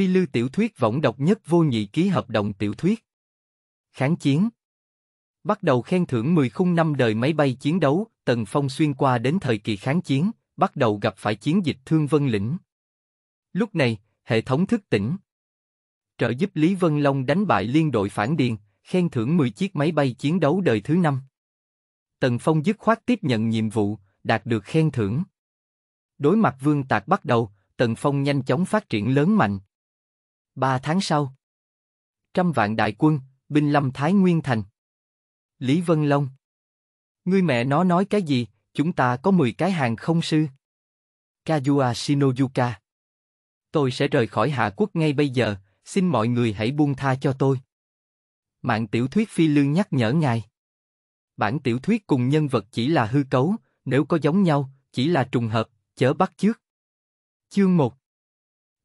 Phi Lưu tiểu thuyết võng độc nhất vô nhị ký hợp đồng tiểu thuyết. Kháng chiến. Bắt đầu khen thưởng 10 khung năm đời máy bay chiến đấu, Tần Phong xuyên qua đến thời kỳ kháng chiến, bắt đầu gặp phải chiến dịch Thương Vân Lĩnh. Lúc này, hệ thống thức tỉnh. Trợ giúp Lý Vân Long đánh bại liên đội phản điền, khen thưởng 10 chiếc máy bay chiến đấu đời thứ năm. Tần Phong dứt khoát tiếp nhận nhiệm vụ, đạt được khen thưởng. Đối mặt Vương Tạc bắt đầu, Tần Phong nhanh chóng phát triển lớn mạnh. Ba tháng sau. Trăm vạn đại quân, binh lâm Thái Nguyên Thành. Lý Vân Long. Ngươi mẹ nó nói cái gì, chúng ta có 10 cái hàng không sư. Kazuya Shinoyuka. Tôi sẽ rời khỏi Hạ Quốc ngay bây giờ, xin mọi người hãy buông tha cho tôi. Mạng tiểu thuyết phi lương nhắc nhở ngài. Bản tiểu thuyết cùng nhân vật chỉ là hư cấu, nếu có giống nhau, chỉ là trùng hợp, chớ bắt chước. Chương 1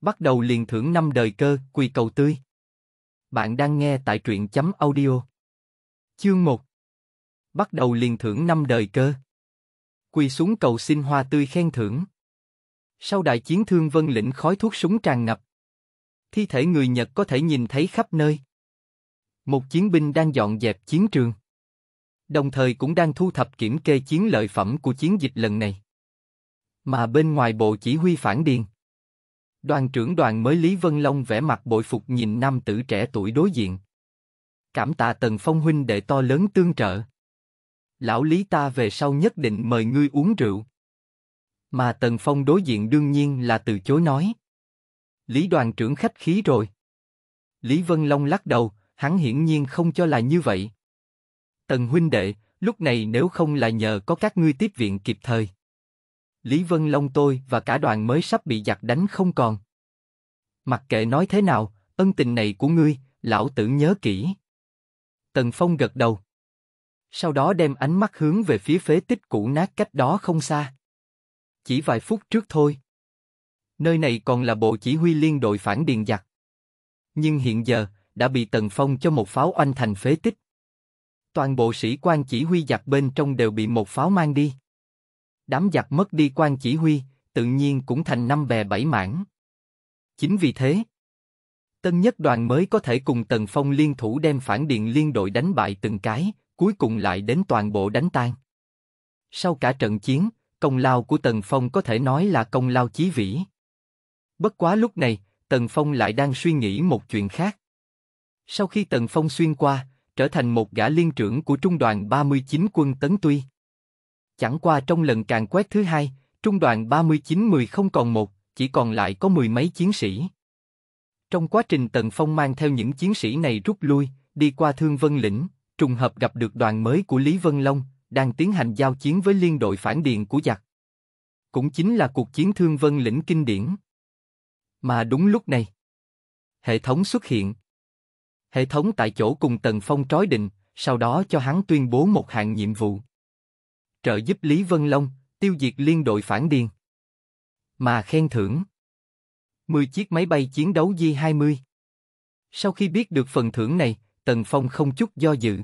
bắt đầu liền thưởng năm đời cơ, quỳ cầu tươi. Bạn đang nghe tại truyện chấm audio. Chương 1 Bắt đầu liền thưởng năm đời cơ. Quỳ xuống cầu xin hoa tươi khen thưởng. Sau đại chiến thương vân lĩnh khói thuốc súng tràn ngập. Thi thể người Nhật có thể nhìn thấy khắp nơi. Một chiến binh đang dọn dẹp chiến trường. Đồng thời cũng đang thu thập kiểm kê chiến lợi phẩm của chiến dịch lần này. Mà bên ngoài bộ chỉ huy phản điền Đoàn trưởng đoàn mới Lý Vân Long vẽ mặt bội phục nhìn nam tử trẻ tuổi đối diện. Cảm tạ Tần Phong huynh đệ to lớn tương trợ. Lão Lý ta về sau nhất định mời ngươi uống rượu. Mà Tần Phong đối diện đương nhiên là từ chối nói. Lý đoàn trưởng khách khí rồi. Lý Vân Long lắc đầu, hắn hiển nhiên không cho là như vậy. Tần huynh đệ, lúc này nếu không là nhờ có các ngươi tiếp viện kịp thời. Lý Vân Long tôi và cả đoàn mới sắp bị giặc đánh không còn. Mặc kệ nói thế nào, ân tình này của ngươi, lão tử nhớ kỹ. Tần Phong gật đầu. Sau đó đem ánh mắt hướng về phía phế tích cũ nát cách đó không xa. Chỉ vài phút trước thôi. Nơi này còn là bộ chỉ huy liên đội phản điền giặc. Nhưng hiện giờ, đã bị Tần Phong cho một pháo oanh thành phế tích. Toàn bộ sĩ quan chỉ huy giặc bên trong đều bị một pháo mang đi đám giặc mất đi quan chỉ huy, tự nhiên cũng thành năm bè bảy mảng. Chính vì thế, tân nhất đoàn mới có thể cùng Tần Phong liên thủ đem phản điện liên đội đánh bại từng cái, cuối cùng lại đến toàn bộ đánh tan. Sau cả trận chiến, công lao của Tần Phong có thể nói là công lao chí vĩ. Bất quá lúc này, Tần Phong lại đang suy nghĩ một chuyện khác. Sau khi Tần Phong xuyên qua, trở thành một gã liên trưởng của trung đoàn 39 quân Tấn Tuy. Chẳng qua trong lần càn quét thứ hai, trung đoàn 39-10 không còn một, chỉ còn lại có mười mấy chiến sĩ. Trong quá trình Tần Phong mang theo những chiến sĩ này rút lui, đi qua Thương Vân Lĩnh, trùng hợp gặp được đoàn mới của Lý Vân Long, đang tiến hành giao chiến với liên đội phản điện của giặc. Cũng chính là cuộc chiến Thương Vân Lĩnh kinh điển. Mà đúng lúc này, hệ thống xuất hiện. Hệ thống tại chỗ cùng Tần Phong trói định, sau đó cho hắn tuyên bố một hạng nhiệm vụ trợ giúp Lý Vân Long, tiêu diệt liên đội phản điền. Mà khen thưởng 10 chiếc máy bay chiến đấu J-20 Sau khi biết được phần thưởng này, Tần Phong không chút do dự.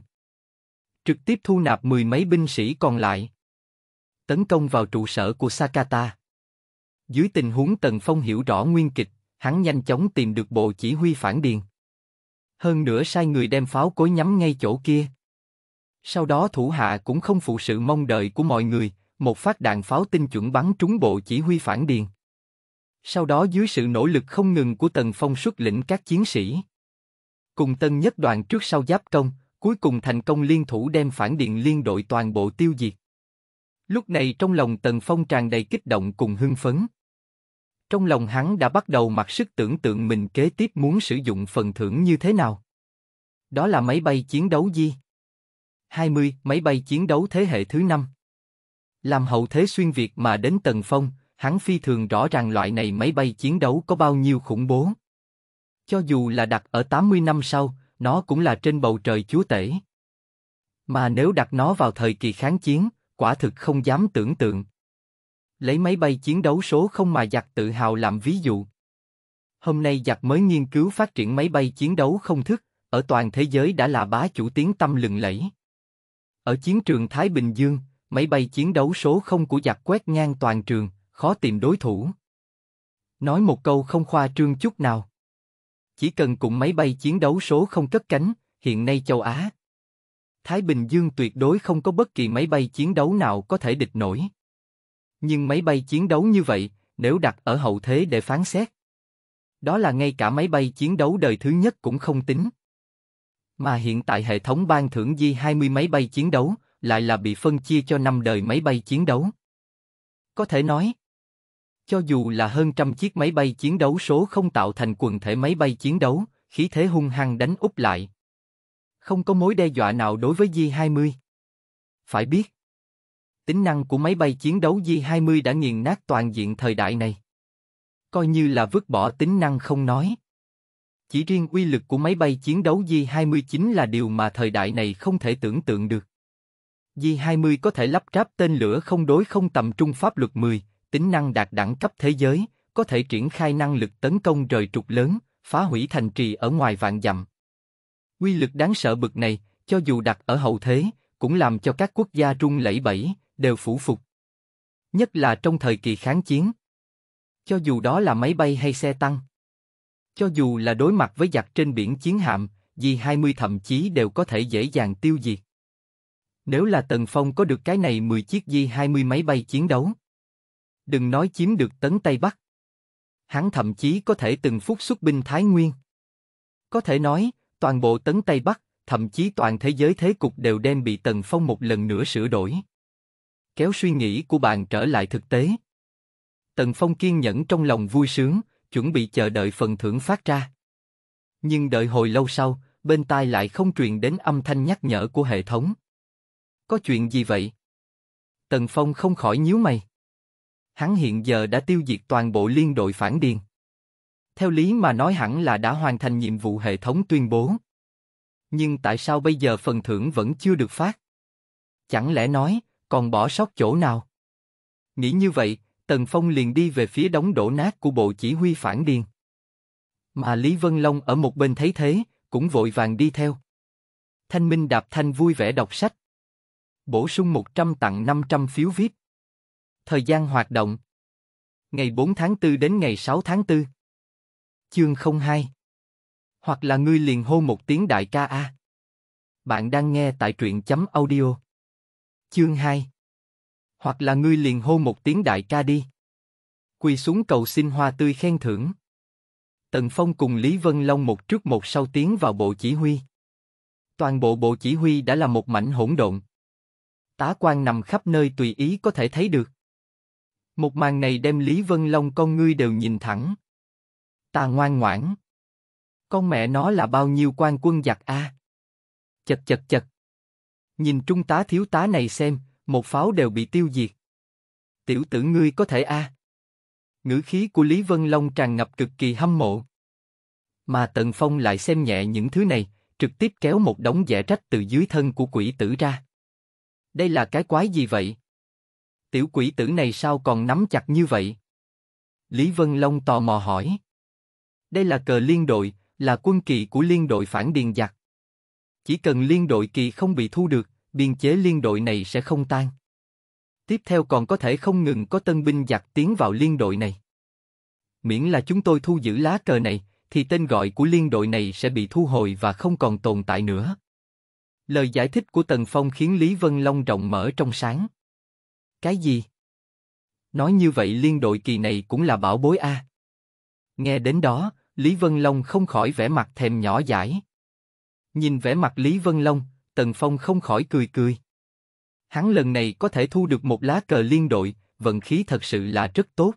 Trực tiếp thu nạp mười mấy binh sĩ còn lại. Tấn công vào trụ sở của Sakata. Dưới tình huống Tần Phong hiểu rõ nguyên kịch, hắn nhanh chóng tìm được bộ chỉ huy phản điền. Hơn nữa sai người đem pháo cối nhắm ngay chỗ kia. Sau đó thủ hạ cũng không phụ sự mong đợi của mọi người, một phát đạn pháo tinh chuẩn bắn trúng bộ chỉ huy phản điền. Sau đó dưới sự nỗ lực không ngừng của Tần Phong xuất lĩnh các chiến sĩ. Cùng tân nhất đoàn trước sau giáp công, cuối cùng thành công liên thủ đem phản điện liên đội toàn bộ tiêu diệt. Lúc này trong lòng Tần Phong tràn đầy kích động cùng hưng phấn. Trong lòng hắn đã bắt đầu mặc sức tưởng tượng mình kế tiếp muốn sử dụng phần thưởng như thế nào. Đó là máy bay chiến đấu gì? 20, máy bay chiến đấu thế hệ thứ năm. Làm hậu thế xuyên Việt mà đến Tần Phong, hắn phi thường rõ ràng loại này máy bay chiến đấu có bao nhiêu khủng bố. Cho dù là đặt ở 80 năm sau, nó cũng là trên bầu trời chúa tể. Mà nếu đặt nó vào thời kỳ kháng chiến, quả thực không dám tưởng tượng. Lấy máy bay chiến đấu số không mà giặc tự hào làm ví dụ. Hôm nay giặc mới nghiên cứu phát triển máy bay chiến đấu không thức, ở toàn thế giới đã là bá chủ tiếng tâm lừng lẫy. Ở chiến trường Thái Bình Dương, máy bay chiến đấu số không của giặc quét ngang toàn trường, khó tìm đối thủ. Nói một câu không khoa trương chút nào. Chỉ cần cùng máy bay chiến đấu số không cất cánh, hiện nay châu Á. Thái Bình Dương tuyệt đối không có bất kỳ máy bay chiến đấu nào có thể địch nổi. Nhưng máy bay chiến đấu như vậy, nếu đặt ở hậu thế để phán xét, đó là ngay cả máy bay chiến đấu đời thứ nhất cũng không tính. Mà hiện tại hệ thống ban thưởng di 20 máy bay chiến đấu, lại là bị phân chia cho năm đời máy bay chiến đấu. Có thể nói, cho dù là hơn trăm chiếc máy bay chiến đấu số không tạo thành quần thể máy bay chiến đấu, khí thế hung hăng đánh úp lại. Không có mối đe dọa nào đối với J-20. Phải biết, tính năng của máy bay chiến đấu J-20 đã nghiền nát toàn diện thời đại này. Coi như là vứt bỏ tính năng không nói. Chỉ riêng uy lực của máy bay chiến đấu J-29 là điều mà thời đại này không thể tưởng tượng được. J-20 có thể lắp ráp tên lửa không đối không tầm trung pháp luật 10, tính năng đạt đẳng cấp thế giới, có thể triển khai năng lực tấn công rời trục lớn, phá hủy thành trì ở ngoài vạn dặm. Quy lực đáng sợ bực này, cho dù đặt ở hậu thế, cũng làm cho các quốc gia rung lẫy bẫy, đều phủ phục. Nhất là trong thời kỳ kháng chiến. Cho dù đó là máy bay hay xe tăng. Cho dù là đối mặt với giặc trên biển chiến hạm, dì 20 thậm chí đều có thể dễ dàng tiêu diệt. Nếu là Tần Phong có được cái này 10 chiếc di 20 máy bay chiến đấu. Đừng nói chiếm được tấn Tây Bắc. Hắn thậm chí có thể từng phút xuất binh Thái Nguyên. Có thể nói, toàn bộ tấn Tây Bắc, thậm chí toàn thế giới thế cục đều đem bị Tần Phong một lần nữa sửa đổi. Kéo suy nghĩ của bạn trở lại thực tế. Tần Phong kiên nhẫn trong lòng vui sướng, chuẩn bị chờ đợi phần thưởng phát ra. Nhưng đợi hồi lâu sau, bên tai lại không truyền đến âm thanh nhắc nhở của hệ thống. Có chuyện gì vậy? Tần Phong không khỏi nhíu mày. Hắn hiện giờ đã tiêu diệt toàn bộ liên đội phản điền. Theo lý mà nói hẳn là đã hoàn thành nhiệm vụ hệ thống tuyên bố. Nhưng tại sao bây giờ phần thưởng vẫn chưa được phát? Chẳng lẽ nói, còn bỏ sót chỗ nào? Nghĩ như vậy, Tần Phong liền đi về phía đống đổ nát của bộ chỉ huy phản điền. Mà Lý Vân Long ở một bên thấy thế, cũng vội vàng đi theo. Thanh Minh Đạp Thanh vui vẻ đọc sách. Bổ sung 100 tặng 500 phiếu viết. Thời gian hoạt động. Ngày 4 tháng 4 đến ngày 6 tháng 4. Chương 02. Hoặc là ngươi liền hô một tiếng đại ca A. Bạn đang nghe tại truyện chấm audio. Chương 2 hoặc là ngươi liền hô một tiếng đại ca đi. Quỳ xuống cầu xin hoa tươi khen thưởng. Tần Phong cùng Lý Vân Long một trước một sau tiến vào bộ chỉ huy. Toàn bộ bộ chỉ huy đã là một mảnh hỗn độn. Tá quan nằm khắp nơi tùy ý có thể thấy được. Một màn này đem Lý Vân Long con ngươi đều nhìn thẳng. Ta ngoan ngoãn. Con mẹ nó là bao nhiêu quan quân giặc a? À? Chật chật chật. Nhìn trung tá thiếu tá này xem, một pháo đều bị tiêu diệt. Tiểu tử ngươi có thể a? Ngữ khí của Lý Vân Long tràn ngập cực kỳ hâm mộ. Mà Tần Phong lại xem nhẹ những thứ này, trực tiếp kéo một đống dẻ trách từ dưới thân của quỷ tử ra. Đây là cái quái gì vậy? Tiểu quỷ tử này sao còn nắm chặt như vậy? Lý Vân Long tò mò hỏi. Đây là cờ liên đội, là quân kỳ của liên đội phản điền giặc. Chỉ cần liên đội kỳ không bị thu được, biên chế liên đội này sẽ không tan. Tiếp theo còn có thể không ngừng có tân binh giặc tiến vào liên đội này. Miễn là chúng tôi thu giữ lá cờ này, thì tên gọi của liên đội này sẽ bị thu hồi và không còn tồn tại nữa. Lời giải thích của Tần Phong khiến Lý Vân Long rộng mở trong sáng. Cái gì? Nói như vậy liên đội kỳ này cũng là bảo bối a. Nghe đến đó, Lý Vân Long không khỏi vẻ mặt thèm nhỏ giải. Nhìn vẻ mặt Lý Vân Long, Tần Phong không khỏi cười cười. Hắn lần này có thể thu được một lá cờ liên đội, vận khí thật sự là rất tốt.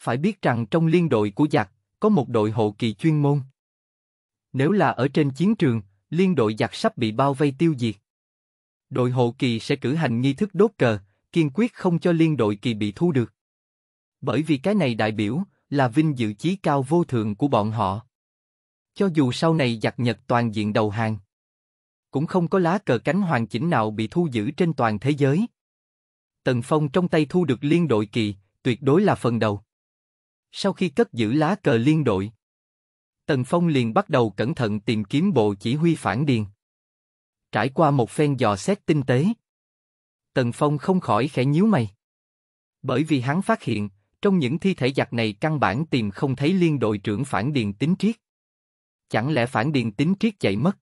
Phải biết rằng trong liên đội của giặc, có một đội hộ kỳ chuyên môn. Nếu là ở trên chiến trường, liên đội giặc sắp bị bao vây tiêu diệt. Đội hộ kỳ sẽ cử hành nghi thức đốt cờ, kiên quyết không cho liên đội kỳ bị thu được. Bởi vì cái này đại biểu là vinh dự chí cao vô thượng của bọn họ. Cho dù sau này giặc Nhật toàn diện đầu hàng, cũng không có lá cờ cánh hoàn chỉnh nào bị thu giữ trên toàn thế giới. Tần Phong trong tay thu được liên đội kỳ, tuyệt đối là phần đầu. Sau khi cất giữ lá cờ liên đội, Tần Phong liền bắt đầu cẩn thận tìm kiếm bộ chỉ huy phản điền. Trải qua một phen dò xét tinh tế, Tần Phong không khỏi khẽ nhíu mày. Bởi vì hắn phát hiện, trong những thi thể giặc này căn bản tìm không thấy liên đội trưởng phản điền tính triết. Chẳng lẽ phản điền tính triết chạy mất?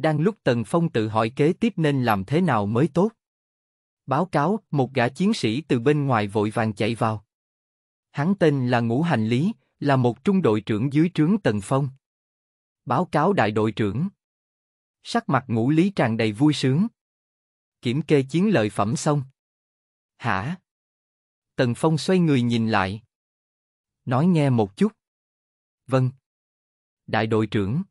Đang lúc Tần Phong tự hỏi kế tiếp nên làm thế nào mới tốt. Báo cáo, một gã chiến sĩ từ bên ngoài vội vàng chạy vào. Hắn tên là Ngũ Hành Lý, là một trung đội trưởng dưới trướng Tần Phong. Báo cáo đại đội trưởng. Sắc mặt Ngũ Lý tràn đầy vui sướng. Kiểm kê chiến lợi phẩm xong. Hả? Tần Phong xoay người nhìn lại. Nói nghe một chút. Vâng. Đại đội trưởng.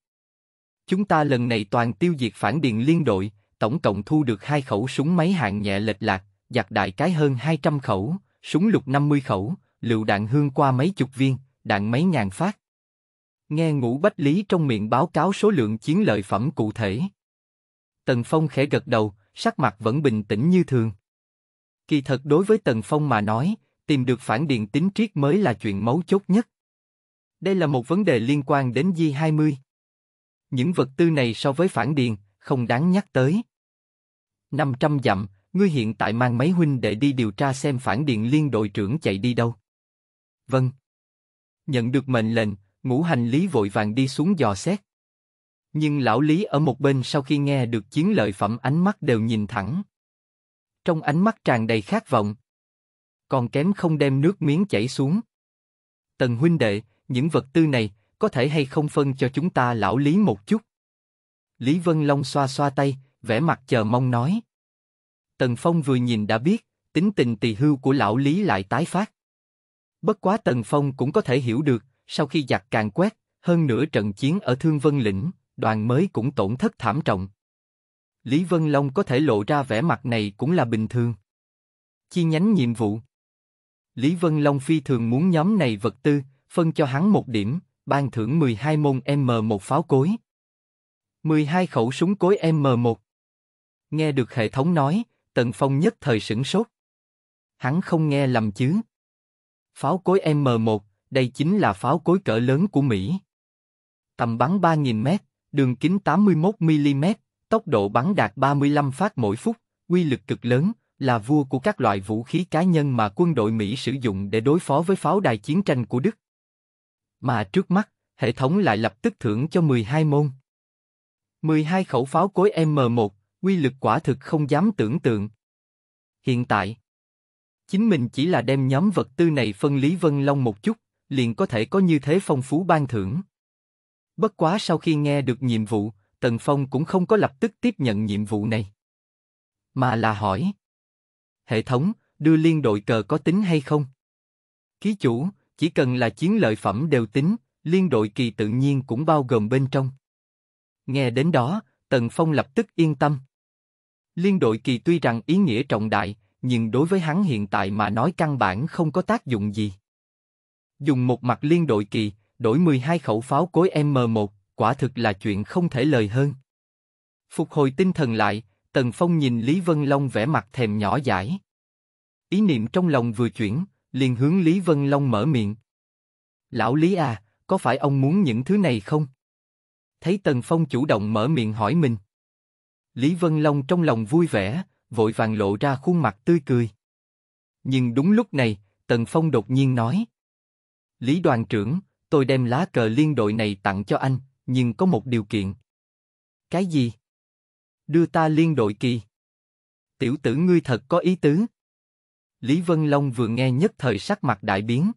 Chúng ta lần này toàn tiêu diệt phản điền liên đội, tổng cộng thu được hai khẩu súng máy hạng nhẹ lệch lạc, giặc đại cái hơn 200 khẩu, súng lục 50 khẩu, lựu đạn hương qua mấy chục viên, đạn mấy ngàn phát. Nghe ngũ bách lý trong miệng báo cáo số lượng chiến lợi phẩm cụ thể. Tần Phong khẽ gật đầu, sắc mặt vẫn bình tĩnh như thường. Kỳ thật đối với Tần Phong mà nói, tìm được phản điện tính triết mới là chuyện mấu chốt nhất. Đây là một vấn đề liên quan đến Di20 những vật tư này so với phản điền, không đáng nhắc tới. 500 dặm, ngươi hiện tại mang mấy huynh đệ đi điều tra xem phản điền liên đội trưởng chạy đi đâu. Vâng. Nhận được mệnh lệnh, ngũ hành lý vội vàng đi xuống dò xét. Nhưng lão lý ở một bên sau khi nghe được chiến lợi phẩm ánh mắt đều nhìn thẳng. Trong ánh mắt tràn đầy khát vọng. Còn kém không đem nước miếng chảy xuống. Tần huynh đệ, những vật tư này, có thể hay không phân cho chúng ta lão Lý một chút? Lý Vân Long xoa xoa tay, vẻ mặt chờ mong nói. Tần Phong vừa nhìn đã biết, tính tình tỳ hưu của lão Lý lại tái phát. Bất quá Tần Phong cũng có thể hiểu được, sau khi giặc càng quét, hơn nửa trận chiến ở Thương Vân Lĩnh, đoàn mới cũng tổn thất thảm trọng. Lý Vân Long có thể lộ ra vẻ mặt này cũng là bình thường. Chi nhánh nhiệm vụ Lý Vân Long phi thường muốn nhóm này vật tư, phân cho hắn một điểm, ban thưởng 12 môn M1 pháo cối. 12 khẩu súng cối M1. Nghe được hệ thống nói, Tần Phong nhất thời sửng sốt. Hắn không nghe lầm chứ. Pháo cối M1, đây chính là pháo cối cỡ lớn của Mỹ. Tầm bắn 3.000 mét, đường kính 81mm, tốc độ bắn đạt 35 phát mỗi phút, quy lực cực lớn, là vua của các loại vũ khí cá nhân mà quân đội Mỹ sử dụng để đối phó với pháo đài chiến tranh của Đức. Mà trước mắt, hệ thống lại lập tức thưởng cho 12 môn. 12 khẩu pháo cối M1, quy lực quả thực không dám tưởng tượng. Hiện tại, chính mình chỉ là đem nhóm vật tư này phân lý Vân Long một chút, liền có thể có như thế phong phú ban thưởng. Bất quá sau khi nghe được nhiệm vụ, Tần Phong cũng không có lập tức tiếp nhận nhiệm vụ này. Mà là hỏi. Hệ thống, đưa liên đội cờ có tính hay không? Ký chủ, chỉ cần là chiến lợi phẩm đều tính, liên đội kỳ tự nhiên cũng bao gồm bên trong. Nghe đến đó, Tần Phong lập tức yên tâm. Liên đội kỳ tuy rằng ý nghĩa trọng đại, nhưng đối với hắn hiện tại mà nói căn bản không có tác dụng gì. Dùng một mặt liên đội kỳ, đổi 12 khẩu pháo cối M1, quả thực là chuyện không thể lời hơn. Phục hồi tinh thần lại, Tần Phong nhìn Lý Vân Long vẻ mặt thèm nhỏ dãi. Ý niệm trong lòng vừa chuyển, liền hướng Lý Vân Long mở miệng. Lão Lý à, có phải ông muốn những thứ này không? Thấy Tần Phong chủ động mở miệng hỏi mình. Lý Vân Long trong lòng vui vẻ, vội vàng lộ ra khuôn mặt tươi cười. Nhưng đúng lúc này, Tần Phong đột nhiên nói. Lý đoàn trưởng, tôi đem lá cờ liên đội này tặng cho anh, nhưng có một điều kiện. Cái gì? Đưa ta liên đội kỳ. Tiểu tử ngươi thật có ý tứ. Lý Vân Long vừa nghe nhất thời sắc mặt đại biến.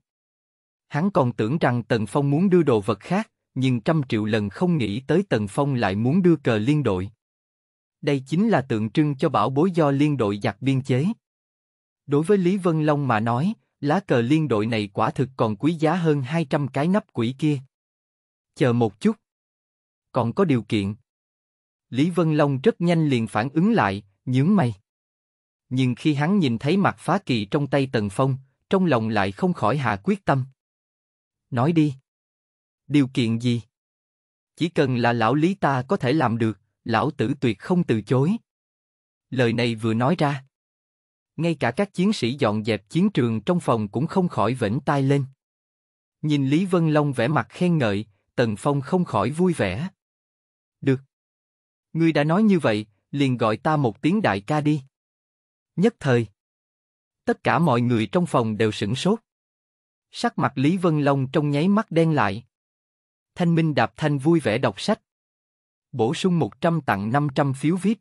Hắn còn tưởng rằng Tần Phong muốn đưa đồ vật khác, nhưng trăm triệu lần không nghĩ tới Tần Phong lại muốn đưa cờ liên đội. Đây chính là tượng trưng cho bảo bối do liên đội giặc biên chế. Đối với Lý Vân Long mà nói, lá cờ liên đội này quả thực còn quý giá hơn 200 cái nắp quỷ kia. Chờ một chút. Còn có điều kiện. Lý Vân Long rất nhanh liền phản ứng lại, nhướng mày nhưng khi hắn nhìn thấy mặt phá kỳ trong tay Tần Phong, trong lòng lại không khỏi hạ quyết tâm. Nói đi. Điều kiện gì? Chỉ cần là lão lý ta có thể làm được, lão tử tuyệt không từ chối. Lời này vừa nói ra. Ngay cả các chiến sĩ dọn dẹp chiến trường trong phòng cũng không khỏi vểnh tai lên. Nhìn Lý Vân Long vẻ mặt khen ngợi, Tần Phong không khỏi vui vẻ. Được. Ngươi đã nói như vậy, liền gọi ta một tiếng đại ca đi. Nhất thời, tất cả mọi người trong phòng đều sửng sốt. Sắc mặt Lý Vân Long trong nháy mắt đen lại. Thanh Minh Đạp Thanh vui vẻ đọc sách. Bổ sung 100 tặng 500 phiếu viết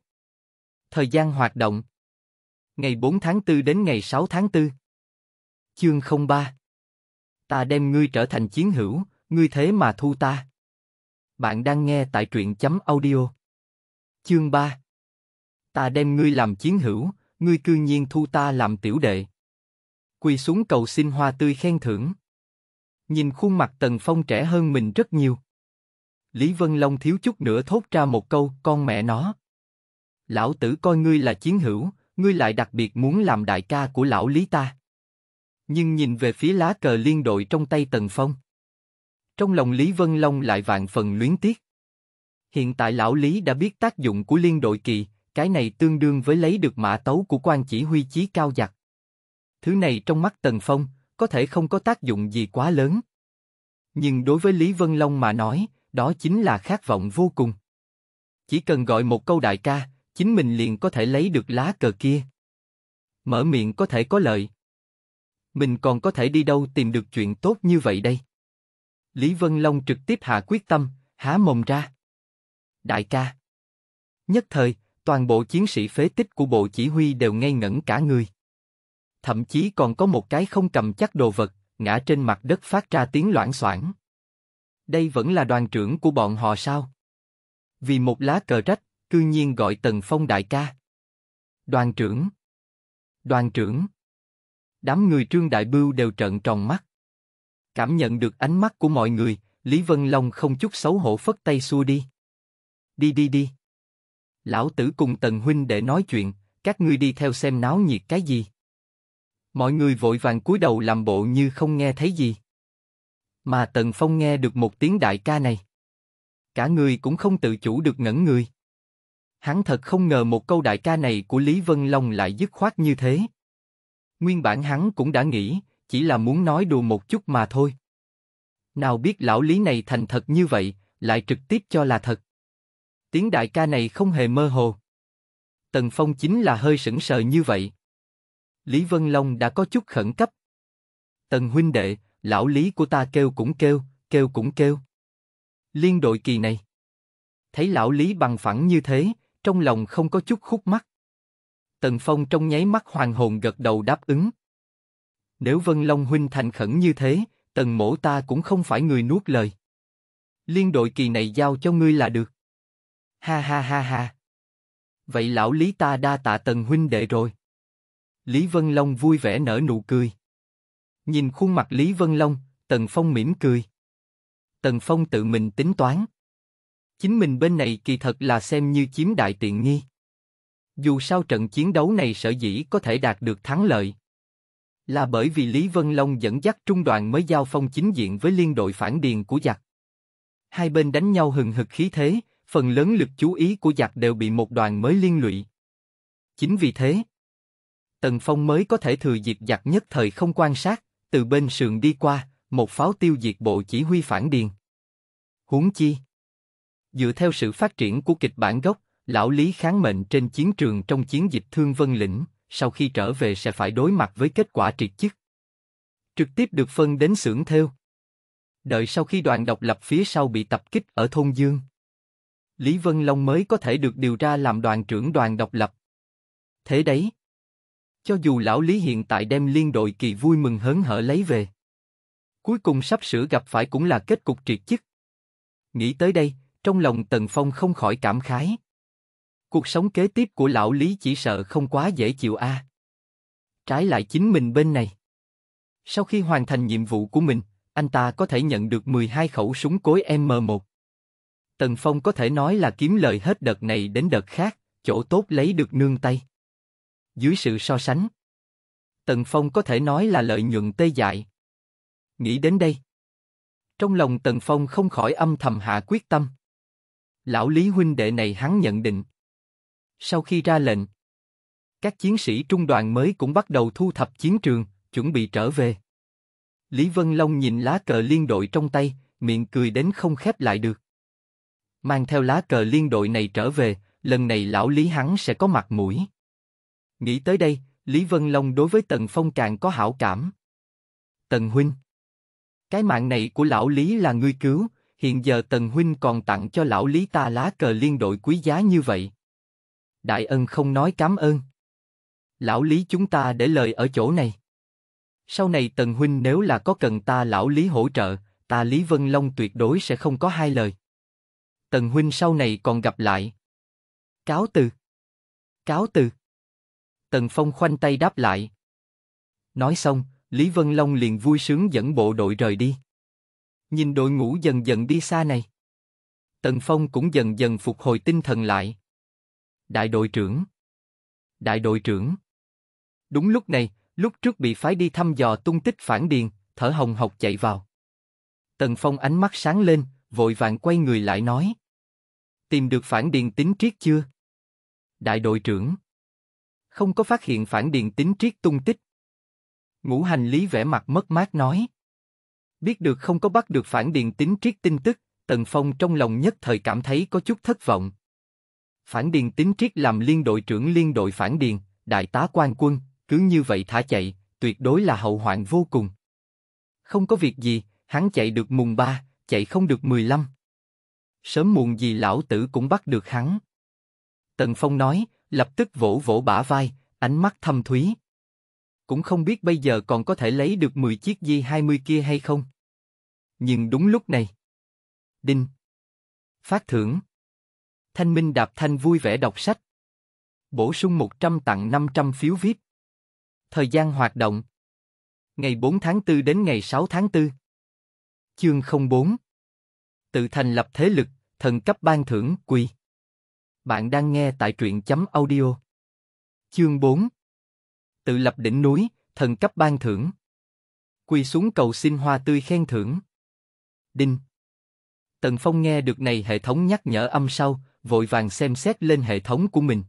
Thời gian hoạt động. Ngày 4 tháng 4 đến ngày 6 tháng 4. Chương 03 Ta đem ngươi trở thành chiến hữu, ngươi thế mà thu ta. Bạn đang nghe tại truyện chấm audio. Chương 3 Ta đem ngươi làm chiến hữu, ngươi cư nhiên thu ta làm tiểu đệ. Quỳ xuống cầu xin hoa tươi khen thưởng. Nhìn khuôn mặt Tần Phong trẻ hơn mình rất nhiều. Lý Vân Long thiếu chút nữa thốt ra một câu, con mẹ nó. Lão tử coi ngươi là chiến hữu, ngươi lại đặc biệt muốn làm đại ca của lão Lý ta. Nhưng nhìn về phía lá cờ liên đội trong tay Tần Phong. Trong lòng Lý Vân Long lại vạn phần luyến tiếc. Hiện tại lão Lý đã biết tác dụng của liên đội kỳ, cái này tương đương với lấy được mã tấu của quan chỉ huy chí cao giặc. Thứ này trong mắt Tần Phong, có thể không có tác dụng gì quá lớn. Nhưng đối với Lý Vân Long mà nói, đó chính là khát vọng vô cùng. Chỉ cần gọi một câu đại ca, chính mình liền có thể lấy được lá cờ kia. Mở miệng có thể có lợi. Mình còn có thể đi đâu tìm được chuyện tốt như vậy đây? Lý Vân Long trực tiếp hạ quyết tâm, há mồm ra. Đại ca. Nhất thời, toàn bộ chiến sĩ phế tích của bộ chỉ huy đều ngây ngẩn cả người. Thậm chí còn có một cái không cầm chắc đồ vật, ngã trên mặt đất phát ra tiếng loãng xoảng. Đây vẫn là đoàn trưởng của bọn họ sao? Vì một lá cờ rách, cư nhiên gọi Tần Phong đại ca. Đoàn trưởng. Đoàn trưởng. Đám người trương đại bưu đều trợn tròn mắt. Cảm nhận được ánh mắt của mọi người, Lý Vân Long không chút xấu hổ phất tay xua đi. Đi đi đi lão tử cùng tần huynh để nói chuyện, các ngươi đi theo xem náo nhiệt cái gì. Mọi người vội vàng cúi đầu làm bộ như không nghe thấy gì. Mà tần phong nghe được một tiếng đại ca này. Cả người cũng không tự chủ được ngẩn người. Hắn thật không ngờ một câu đại ca này của Lý Vân Long lại dứt khoát như thế. Nguyên bản hắn cũng đã nghĩ, chỉ là muốn nói đùa một chút mà thôi. Nào biết lão Lý này thành thật như vậy, lại trực tiếp cho là thật. Tiếng đại ca này không hề mơ hồ. Tần Phong chính là hơi sững sờ như vậy. Lý Vân Long đã có chút khẩn cấp. Tần huynh đệ, lão Lý của ta kêu cũng kêu, kêu cũng kêu. Liên đội kỳ này. Thấy lão Lý bằng phẳng như thế, trong lòng không có chút khúc mắt Tần Phong trong nháy mắt hoàng hồn gật đầu đáp ứng. Nếu Vân Long huynh thành khẩn như thế, Tần mổ ta cũng không phải người nuốt lời. Liên đội kỳ này giao cho ngươi là được. Ha ha ha ha. Vậy lão Lý ta đa tạ tần huynh đệ rồi. Lý Vân Long vui vẻ nở nụ cười. Nhìn khuôn mặt Lý Vân Long, Tần Phong mỉm cười. Tần Phong tự mình tính toán. Chính mình bên này kỳ thật là xem như chiếm đại tiện nghi. Dù sao trận chiến đấu này sở dĩ có thể đạt được thắng lợi. Là bởi vì Lý Vân Long dẫn dắt trung đoàn mới giao phong chính diện với liên đội phản điền của giặc. Hai bên đánh nhau hừng hực khí thế, phần lớn lực chú ý của giặc đều bị một đoàn mới liên lụy. Chính vì thế, Tần Phong mới có thể thừa dịp giặc nhất thời không quan sát, từ bên sườn đi qua, một pháo tiêu diệt bộ chỉ huy phản điền. Huống chi, dựa theo sự phát triển của kịch bản gốc, lão Lý kháng mệnh trên chiến trường trong chiến dịch Thương Vân Lĩnh, sau khi trở về sẽ phải đối mặt với kết quả triệt chức. Trực tiếp được phân đến xưởng theo. Đợi sau khi đoàn độc lập phía sau bị tập kích ở thôn Dương. Lý Vân Long mới có thể được điều ra làm đoàn trưởng đoàn độc lập. Thế đấy. Cho dù lão Lý hiện tại đem liên đội kỳ vui mừng hớn hở lấy về. Cuối cùng sắp sửa gặp phải cũng là kết cục triệt chức. Nghĩ tới đây, trong lòng Tần Phong không khỏi cảm khái. Cuộc sống kế tiếp của lão Lý chỉ sợ không quá dễ chịu a. À. Trái lại chính mình bên này. Sau khi hoàn thành nhiệm vụ của mình, anh ta có thể nhận được 12 khẩu súng cối M1. Tần Phong có thể nói là kiếm lợi hết đợt này đến đợt khác, chỗ tốt lấy được nương tay. Dưới sự so sánh, Tần Phong có thể nói là lợi nhuận tê dại. Nghĩ đến đây, trong lòng Tần Phong không khỏi âm thầm hạ quyết tâm. Lão Lý huynh đệ này hắn nhận định. Sau khi ra lệnh, các chiến sĩ trung đoàn mới cũng bắt đầu thu thập chiến trường, chuẩn bị trở về. Lý Vân Long nhìn lá cờ liên đội trong tay, miệng cười đến không khép lại được mang theo lá cờ liên đội này trở về, lần này lão Lý hắn sẽ có mặt mũi. Nghĩ tới đây, Lý Vân Long đối với Tần Phong càng có hảo cảm. Tần Huynh Cái mạng này của lão Lý là ngươi cứu, hiện giờ Tần Huynh còn tặng cho lão Lý ta lá cờ liên đội quý giá như vậy. Đại ân không nói cảm ơn. Lão Lý chúng ta để lời ở chỗ này. Sau này Tần Huynh nếu là có cần ta lão Lý hỗ trợ, ta Lý Vân Long tuyệt đối sẽ không có hai lời. Tần huynh sau này còn gặp lại. Cáo từ. Cáo từ. Tần Phong khoanh tay đáp lại. Nói xong, Lý Vân Long liền vui sướng dẫn bộ đội rời đi. Nhìn đội ngũ dần dần đi xa này. Tần Phong cũng dần dần phục hồi tinh thần lại. Đại đội trưởng. Đại đội trưởng. Đúng lúc này, lúc trước bị phái đi thăm dò tung tích phản điền, thở hồng hộc chạy vào. Tần Phong ánh mắt sáng lên, vội vàng quay người lại nói. Tìm được phản điền tính triết chưa? Đại đội trưởng. Không có phát hiện phản điền tính triết tung tích. Ngũ hành lý vẻ mặt mất mát nói. Biết được không có bắt được phản điền tính triết tin tức, Tần Phong trong lòng nhất thời cảm thấy có chút thất vọng. Phản điền tính triết làm liên đội trưởng liên đội phản điền, đại tá quan quân, cứ như vậy thả chạy, tuyệt đối là hậu hoạn vô cùng. Không có việc gì, hắn chạy được mùng ba, chạy không được 15 sớm muộn gì lão tử cũng bắt được hắn. Tần Phong nói, lập tức vỗ vỗ bả vai, ánh mắt thâm thúy. Cũng không biết bây giờ còn có thể lấy được 10 chiếc di 20 kia hay không. Nhưng đúng lúc này. Đinh. Phát thưởng. Thanh Minh đạp thanh vui vẻ đọc sách. Bổ sung 100 tặng 500 phiếu viết. Thời gian hoạt động. Ngày 4 tháng 4 đến ngày 6 tháng 4. Chương 04 tự thành lập thế lực, thần cấp ban thưởng quỳ. Bạn đang nghe tại truyện chấm audio. Chương 4 Tự lập đỉnh núi, thần cấp ban thưởng. Quỳ xuống cầu xin hoa tươi khen thưởng. Đinh Tần Phong nghe được này hệ thống nhắc nhở âm sau, vội vàng xem xét lên hệ thống của mình.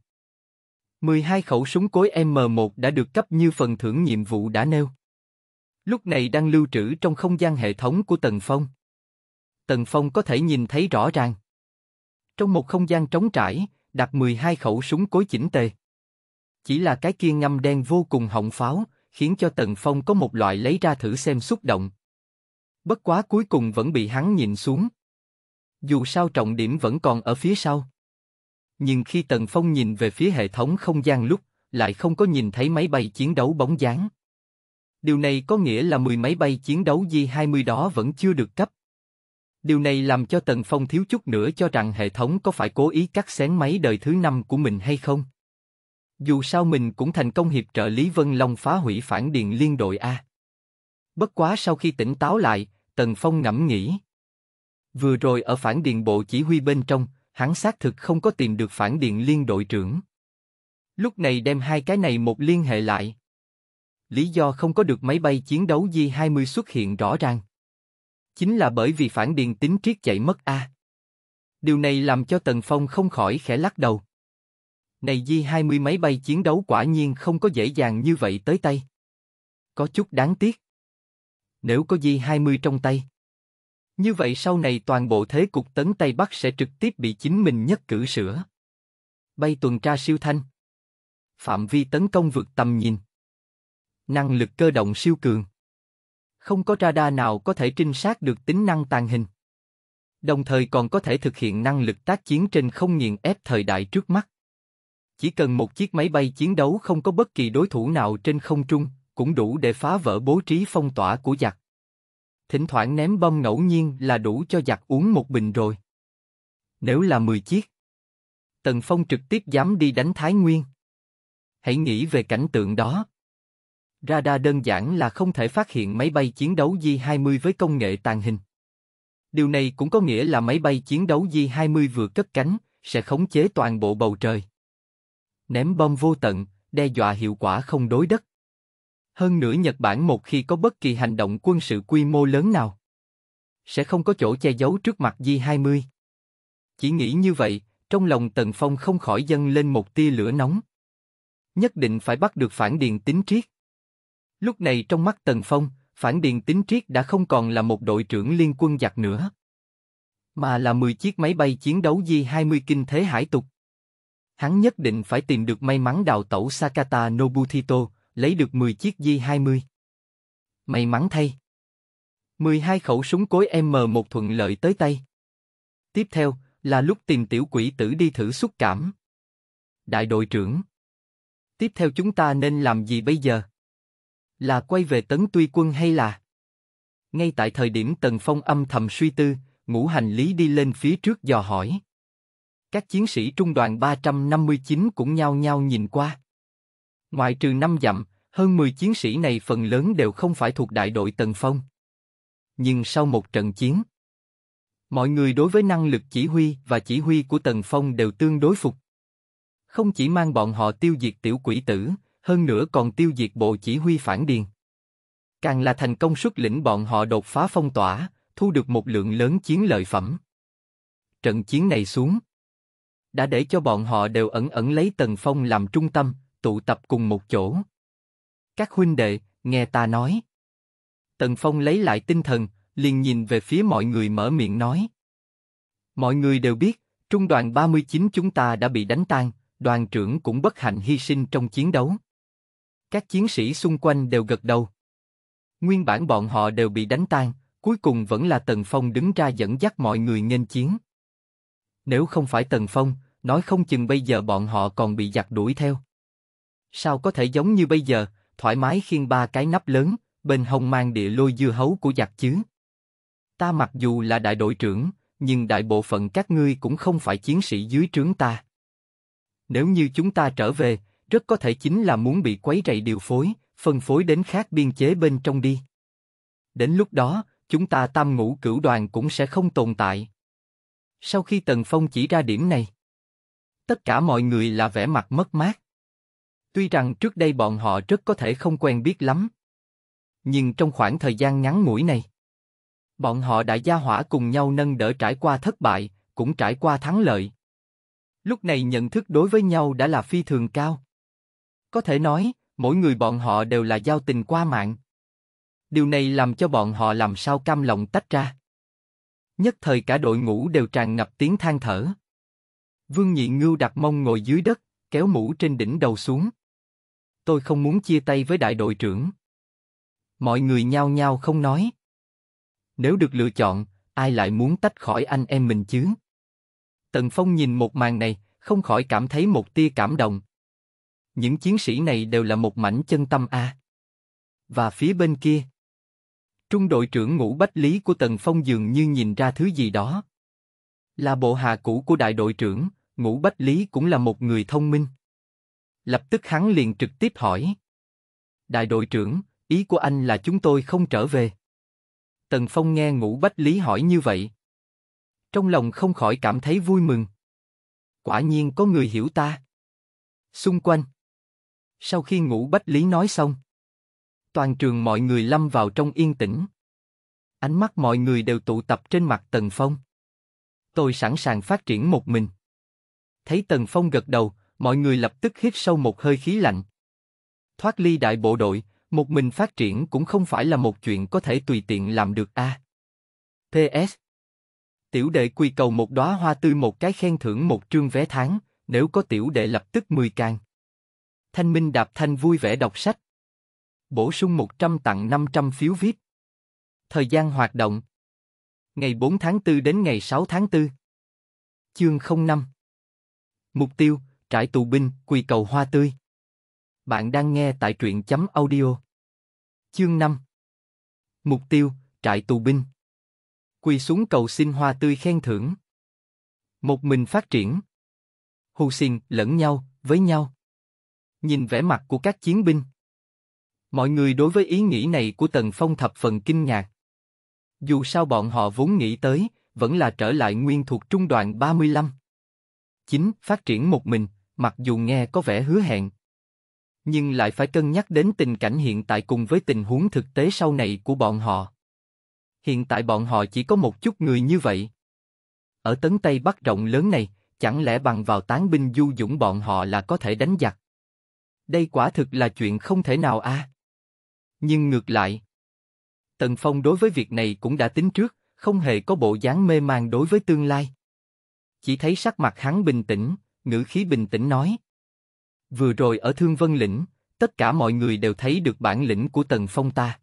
12 khẩu súng cối M1 đã được cấp như phần thưởng nhiệm vụ đã nêu. Lúc này đang lưu trữ trong không gian hệ thống của Tần Phong. Tần Phong có thể nhìn thấy rõ ràng. Trong một không gian trống trải, đặt 12 khẩu súng cối chỉnh tề. Chỉ là cái kia ngâm đen vô cùng họng pháo, khiến cho Tần Phong có một loại lấy ra thử xem xúc động. Bất quá cuối cùng vẫn bị hắn nhìn xuống. Dù sao trọng điểm vẫn còn ở phía sau. Nhưng khi Tần Phong nhìn về phía hệ thống không gian lúc, lại không có nhìn thấy máy bay chiến đấu bóng dáng. Điều này có nghĩa là mười máy bay chiến đấu Di-20 đó vẫn chưa được cấp. Điều này làm cho Tần Phong thiếu chút nữa cho rằng hệ thống có phải cố ý cắt xén máy đời thứ năm của mình hay không. Dù sao mình cũng thành công hiệp trợ Lý Vân Long phá hủy phản điện liên đội A. Bất quá sau khi tỉnh táo lại, Tần Phong ngẫm nghĩ. Vừa rồi ở phản điện bộ chỉ huy bên trong, hắn xác thực không có tìm được phản điện liên đội trưởng. Lúc này đem hai cái này một liên hệ lại. Lý do không có được máy bay chiến đấu Di-20 xuất hiện rõ ràng. Chính là bởi vì phản điền tính triết chạy mất a. À. Điều này làm cho Tần Phong không khỏi khẽ lắc đầu. Này di hai mươi máy bay chiến đấu quả nhiên không có dễ dàng như vậy tới tay. Có chút đáng tiếc. Nếu có di hai mươi trong tay. Như vậy sau này toàn bộ thế cục tấn Tây Bắc sẽ trực tiếp bị chính mình nhất cử sửa. Bay tuần tra siêu thanh. Phạm vi tấn công vượt tầm nhìn. Năng lực cơ động siêu cường không có radar nào có thể trinh sát được tính năng tàng hình. Đồng thời còn có thể thực hiện năng lực tác chiến trên không nghiền ép thời đại trước mắt. Chỉ cần một chiếc máy bay chiến đấu không có bất kỳ đối thủ nào trên không trung, cũng đủ để phá vỡ bố trí phong tỏa của giặc. Thỉnh thoảng ném bom ngẫu nhiên là đủ cho giặc uống một bình rồi. Nếu là 10 chiếc, Tần Phong trực tiếp dám đi đánh Thái Nguyên. Hãy nghĩ về cảnh tượng đó, Radar đơn giản là không thể phát hiện máy bay chiến đấu J-20 với công nghệ tàng hình. Điều này cũng có nghĩa là máy bay chiến đấu J-20 vừa cất cánh, sẽ khống chế toàn bộ bầu trời. Ném bom vô tận, đe dọa hiệu quả không đối đất. Hơn nữa Nhật Bản một khi có bất kỳ hành động quân sự quy mô lớn nào, sẽ không có chỗ che giấu trước mặt J-20. Chỉ nghĩ như vậy, trong lòng Tần Phong không khỏi dâng lên một tia lửa nóng. Nhất định phải bắt được phản điền tính triết. Lúc này trong mắt Tần Phong, Phản Điền Tính Triết đã không còn là một đội trưởng liên quân giặc nữa, mà là 10 chiếc máy bay chiến đấu J-20 kinh thế hải tục. Hắn nhất định phải tìm được may mắn đào tẩu Sakata Nobutito, lấy được 10 chiếc J-20. May mắn thay. 12 khẩu súng cối m một thuận lợi tới tay. Tiếp theo là lúc tìm tiểu quỷ tử đi thử xúc cảm. Đại đội trưởng. Tiếp theo chúng ta nên làm gì bây giờ? Là quay về tấn tuy quân hay là... Ngay tại thời điểm Tần Phong âm thầm suy tư, ngũ hành lý đi lên phía trước dò hỏi. Các chiến sĩ trung đoàn 359 cũng nhao nhao nhìn qua. Ngoại trừ năm dặm, hơn 10 chiến sĩ này phần lớn đều không phải thuộc đại đội Tần Phong. Nhưng sau một trận chiến, mọi người đối với năng lực chỉ huy và chỉ huy của Tần Phong đều tương đối phục. Không chỉ mang bọn họ tiêu diệt tiểu quỷ tử, hơn nữa còn tiêu diệt bộ chỉ huy phản điền. Càng là thành công xuất lĩnh bọn họ đột phá phong tỏa, thu được một lượng lớn chiến lợi phẩm. Trận chiến này xuống, đã để cho bọn họ đều ẩn ẩn lấy Tần Phong làm trung tâm, tụ tập cùng một chỗ. Các huynh đệ, nghe ta nói. Tần Phong lấy lại tinh thần, liền nhìn về phía mọi người mở miệng nói. Mọi người đều biết, trung đoàn 39 chúng ta đã bị đánh tan, đoàn trưởng cũng bất hạnh hy sinh trong chiến đấu. Các chiến sĩ xung quanh đều gật đầu. Nguyên bản bọn họ đều bị đánh tan, cuối cùng vẫn là Tần Phong đứng ra dẫn dắt mọi người nghênh chiến. Nếu không phải Tần Phong, nói không chừng bây giờ bọn họ còn bị giặc đuổi theo. Sao có thể giống như bây giờ, thoải mái khiêng ba cái nắp lớn, bên hồng mang địa lôi dưa hấu của giặc chứ? Ta mặc dù là đại đội trưởng, nhưng đại bộ phận các ngươi cũng không phải chiến sĩ dưới trướng ta. Nếu như chúng ta trở về, rất có thể chính là muốn bị quấy rầy điều phối, phân phối đến khác biên chế bên trong đi. Đến lúc đó, chúng ta tam ngũ cửu đoàn cũng sẽ không tồn tại. Sau khi Tần Phong chỉ ra điểm này, tất cả mọi người là vẻ mặt mất mát. Tuy rằng trước đây bọn họ rất có thể không quen biết lắm, nhưng trong khoảng thời gian ngắn ngủi này, bọn họ đã gia hỏa cùng nhau nâng đỡ trải qua thất bại, cũng trải qua thắng lợi. Lúc này nhận thức đối với nhau đã là phi thường cao. Có thể nói, mỗi người bọn họ đều là giao tình qua mạng. Điều này làm cho bọn họ làm sao cam lòng tách ra. Nhất thời cả đội ngũ đều tràn ngập tiếng than thở. Vương Nhị Ngưu đặt mông ngồi dưới đất, kéo mũ trên đỉnh đầu xuống. Tôi không muốn chia tay với đại đội trưởng. Mọi người nhao nhao không nói. Nếu được lựa chọn, ai lại muốn tách khỏi anh em mình chứ? Tần Phong nhìn một màn này, không khỏi cảm thấy một tia cảm động. Những chiến sĩ này đều là một mảnh chân tâm a. Và phía bên kia, trung đội trưởng ngũ bách lý của Tần Phong dường như nhìn ra thứ gì đó. Là bộ hạ cũ của đại đội trưởng, ngũ bách lý cũng là một người thông minh. Lập tức hắn liền trực tiếp hỏi. Đại đội trưởng, ý của anh là chúng tôi không trở về. Tần Phong nghe ngũ bách lý hỏi như vậy. Trong lòng không khỏi cảm thấy vui mừng. Quả nhiên có người hiểu ta. Xung quanh. Sau khi ngủ Bách Lý nói xong, toàn trường mọi người lâm vào trong yên tĩnh. Ánh mắt mọi người đều tụ tập trên mặt Tần Phong. Tôi sẵn sàng phát triển một mình. Thấy Tần Phong gật đầu, mọi người lập tức hít sâu một hơi khí lạnh. Thoát ly đại bộ đội, một mình phát triển cũng không phải là một chuyện có thể tùy tiện làm được a. À. PS. Tiểu đệ quy cầu một đóa hoa tươi một cái khen thưởng một trương vé tháng, nếu có tiểu đệ lập tức mười càng. Thanh Minh Đạp Thanh vui vẻ đọc sách. Bổ sung 100 tặng 500 phiếu viết. Thời gian hoạt động. Ngày 4 tháng 4 đến ngày 6 tháng 4. Chương 05. Mục tiêu, trại tù binh, quỳ cầu hoa tươi. Bạn đang nghe tại truyện chấm audio. Chương 5. Mục tiêu, trại tù binh. Quỳ xuống cầu xin hoa tươi khen thưởng. Một mình phát triển. Hù xin lẫn nhau, với nhau. Nhìn vẻ mặt của các chiến binh. Mọi người đối với ý nghĩ này của Tần Phong thập phần kinh ngạc. Dù sao bọn họ vốn nghĩ tới, vẫn là trở lại nguyên thuộc trung đoàn 35. Chính, phát triển một mình, mặc dù nghe có vẻ hứa hẹn. Nhưng lại phải cân nhắc đến tình cảnh hiện tại cùng với tình huống thực tế sau này của bọn họ. Hiện tại bọn họ chỉ có một chút người như vậy. Ở tấn Tây Bắc rộng lớn này, chẳng lẽ bằng vào tán binh du dũng bọn họ là có thể đánh giặc? Đây quả thực là chuyện không thể nào a. À. Nhưng ngược lại, Tần Phong đối với việc này cũng đã tính trước, không hề có bộ dáng mê man đối với tương lai. Chỉ thấy sắc mặt hắn bình tĩnh, ngữ khí bình tĩnh nói. Vừa rồi ở Thương Vân Lĩnh, tất cả mọi người đều thấy được bản lĩnh của Tần Phong ta.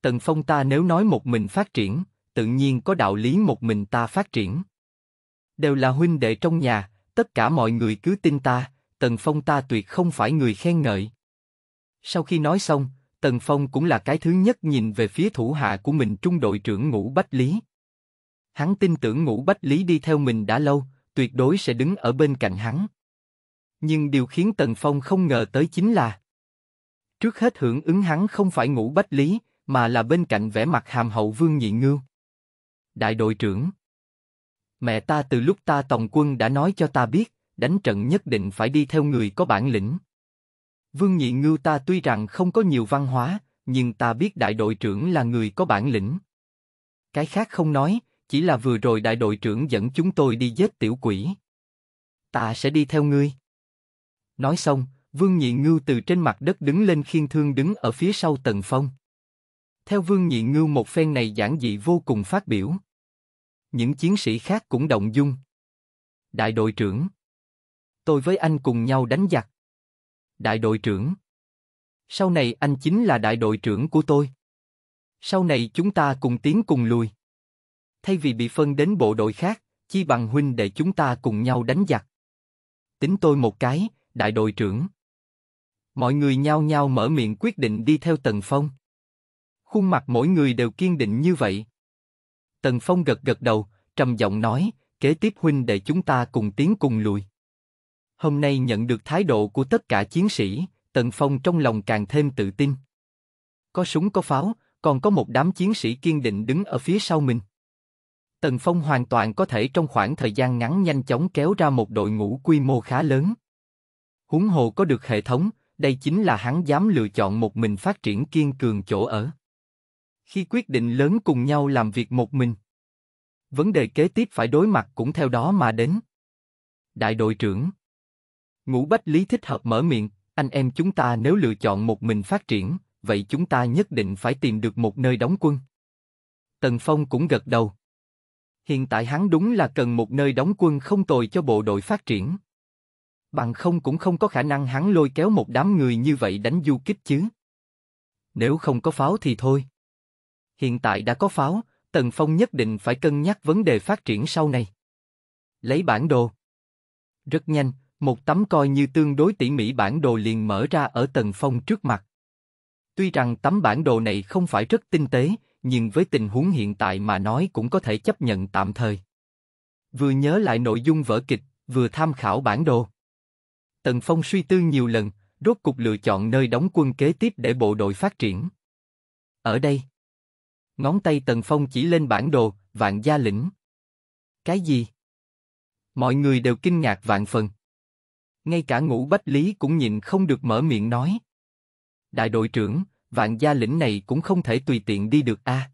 Tần Phong ta nếu nói một mình phát triển, tự nhiên có đạo lý một mình ta phát triển. Đều là huynh đệ trong nhà, tất cả mọi người cứ tin ta, Tần Phong ta tuyệt không phải người khen ngợi. Sau khi nói xong, Tần Phong cũng là cái thứ nhất nhìn về phía thủ hạ của mình trung đội trưởng Ngũ Bách Lý. Hắn tin tưởng Ngũ Bách Lý đi theo mình đã lâu, tuyệt đối sẽ đứng ở bên cạnh hắn. Nhưng điều khiến Tần Phong không ngờ tới chính là Trước hết hưởng ứng hắn không phải Ngũ Bách Lý, mà là bên cạnh vẻ mặt hàm hậu Vương Nhị Ngưu. Đại đội trưởng Mẹ ta từ lúc ta tòng quân đã nói cho ta biết, đánh trận nhất định phải đi theo người có bản lĩnh. Vương Nhị Ngưu ta tuy rằng không có nhiều văn hóa, nhưng ta biết đại đội trưởng là người có bản lĩnh. Cái khác không nói, chỉ là vừa rồi đại đội trưởng dẫn chúng tôi đi giết tiểu quỷ. Ta sẽ đi theo ngươi. Nói xong, Vương Nhị Ngưu từ trên mặt đất đứng lên khiên thương đứng ở phía sau Tần Phong. Theo Vương Nhị Ngưu một phen này giản dị vô cùng phát biểu. Những chiến sĩ khác cũng động dung. Đại đội trưởng tôi với anh cùng nhau đánh giặc. Đại đội trưởng. Sau này anh chính là đại đội trưởng của tôi. Sau này chúng ta cùng tiến cùng lùi. Thay vì bị phân đến bộ đội khác, chi bằng huynh để chúng ta cùng nhau đánh giặc. Tính tôi một cái, đại đội trưởng. Mọi người nhao nhao mở miệng quyết định đi theo Tần Phong. Khuôn mặt mỗi người đều kiên định như vậy. Tần Phong gật gật đầu, trầm giọng nói, kế tiếp huynh để chúng ta cùng tiến cùng lùi. Hôm nay nhận được thái độ của tất cả chiến sĩ, Tần Phong trong lòng càng thêm tự tin. Có súng có pháo, còn có một đám chiến sĩ kiên định đứng ở phía sau mình. Tần Phong hoàn toàn có thể trong khoảng thời gian ngắn nhanh chóng kéo ra một đội ngũ quy mô khá lớn. húng hồ có được hệ thống, đây chính là hắn dám lựa chọn một mình phát triển kiên cường chỗ ở. Khi quyết định lớn cùng nhau làm việc một mình, vấn đề kế tiếp phải đối mặt cũng theo đó mà đến. Đại đội trưởng Ngũ Bách Lý thích hợp mở miệng, anh em chúng ta nếu lựa chọn một mình phát triển, vậy chúng ta nhất định phải tìm được một nơi đóng quân. Tần Phong cũng gật đầu. Hiện tại hắn đúng là cần một nơi đóng quân không tồi cho bộ đội phát triển. Bằng không cũng không có khả năng hắn lôi kéo một đám người như vậy đánh du kích chứ. Nếu không có pháo thì thôi. Hiện tại đã có pháo, Tần Phong nhất định phải cân nhắc vấn đề phát triển sau này. Lấy bản đồ. Rất nhanh, một tấm coi như tương đối tỉ mỉ bản đồ liền mở ra ở tầng phong trước mặt. Tuy rằng tấm bản đồ này không phải rất tinh tế, nhưng với tình huống hiện tại mà nói cũng có thể chấp nhận tạm thời. Vừa nhớ lại nội dung vở kịch, vừa tham khảo bản đồ. Tần Phong suy tư nhiều lần, rốt cục lựa chọn nơi đóng quân kế tiếp để bộ đội phát triển. Ở đây. Ngón tay Tần Phong chỉ lên bản đồ, vạn gia lĩnh. Cái gì? Mọi người đều kinh ngạc vạn phần, ngay cả ngũ bách lý cũng nhìn không được mở miệng nói. Đại đội trưởng, vạn gia lĩnh này cũng không thể tùy tiện đi được a. À.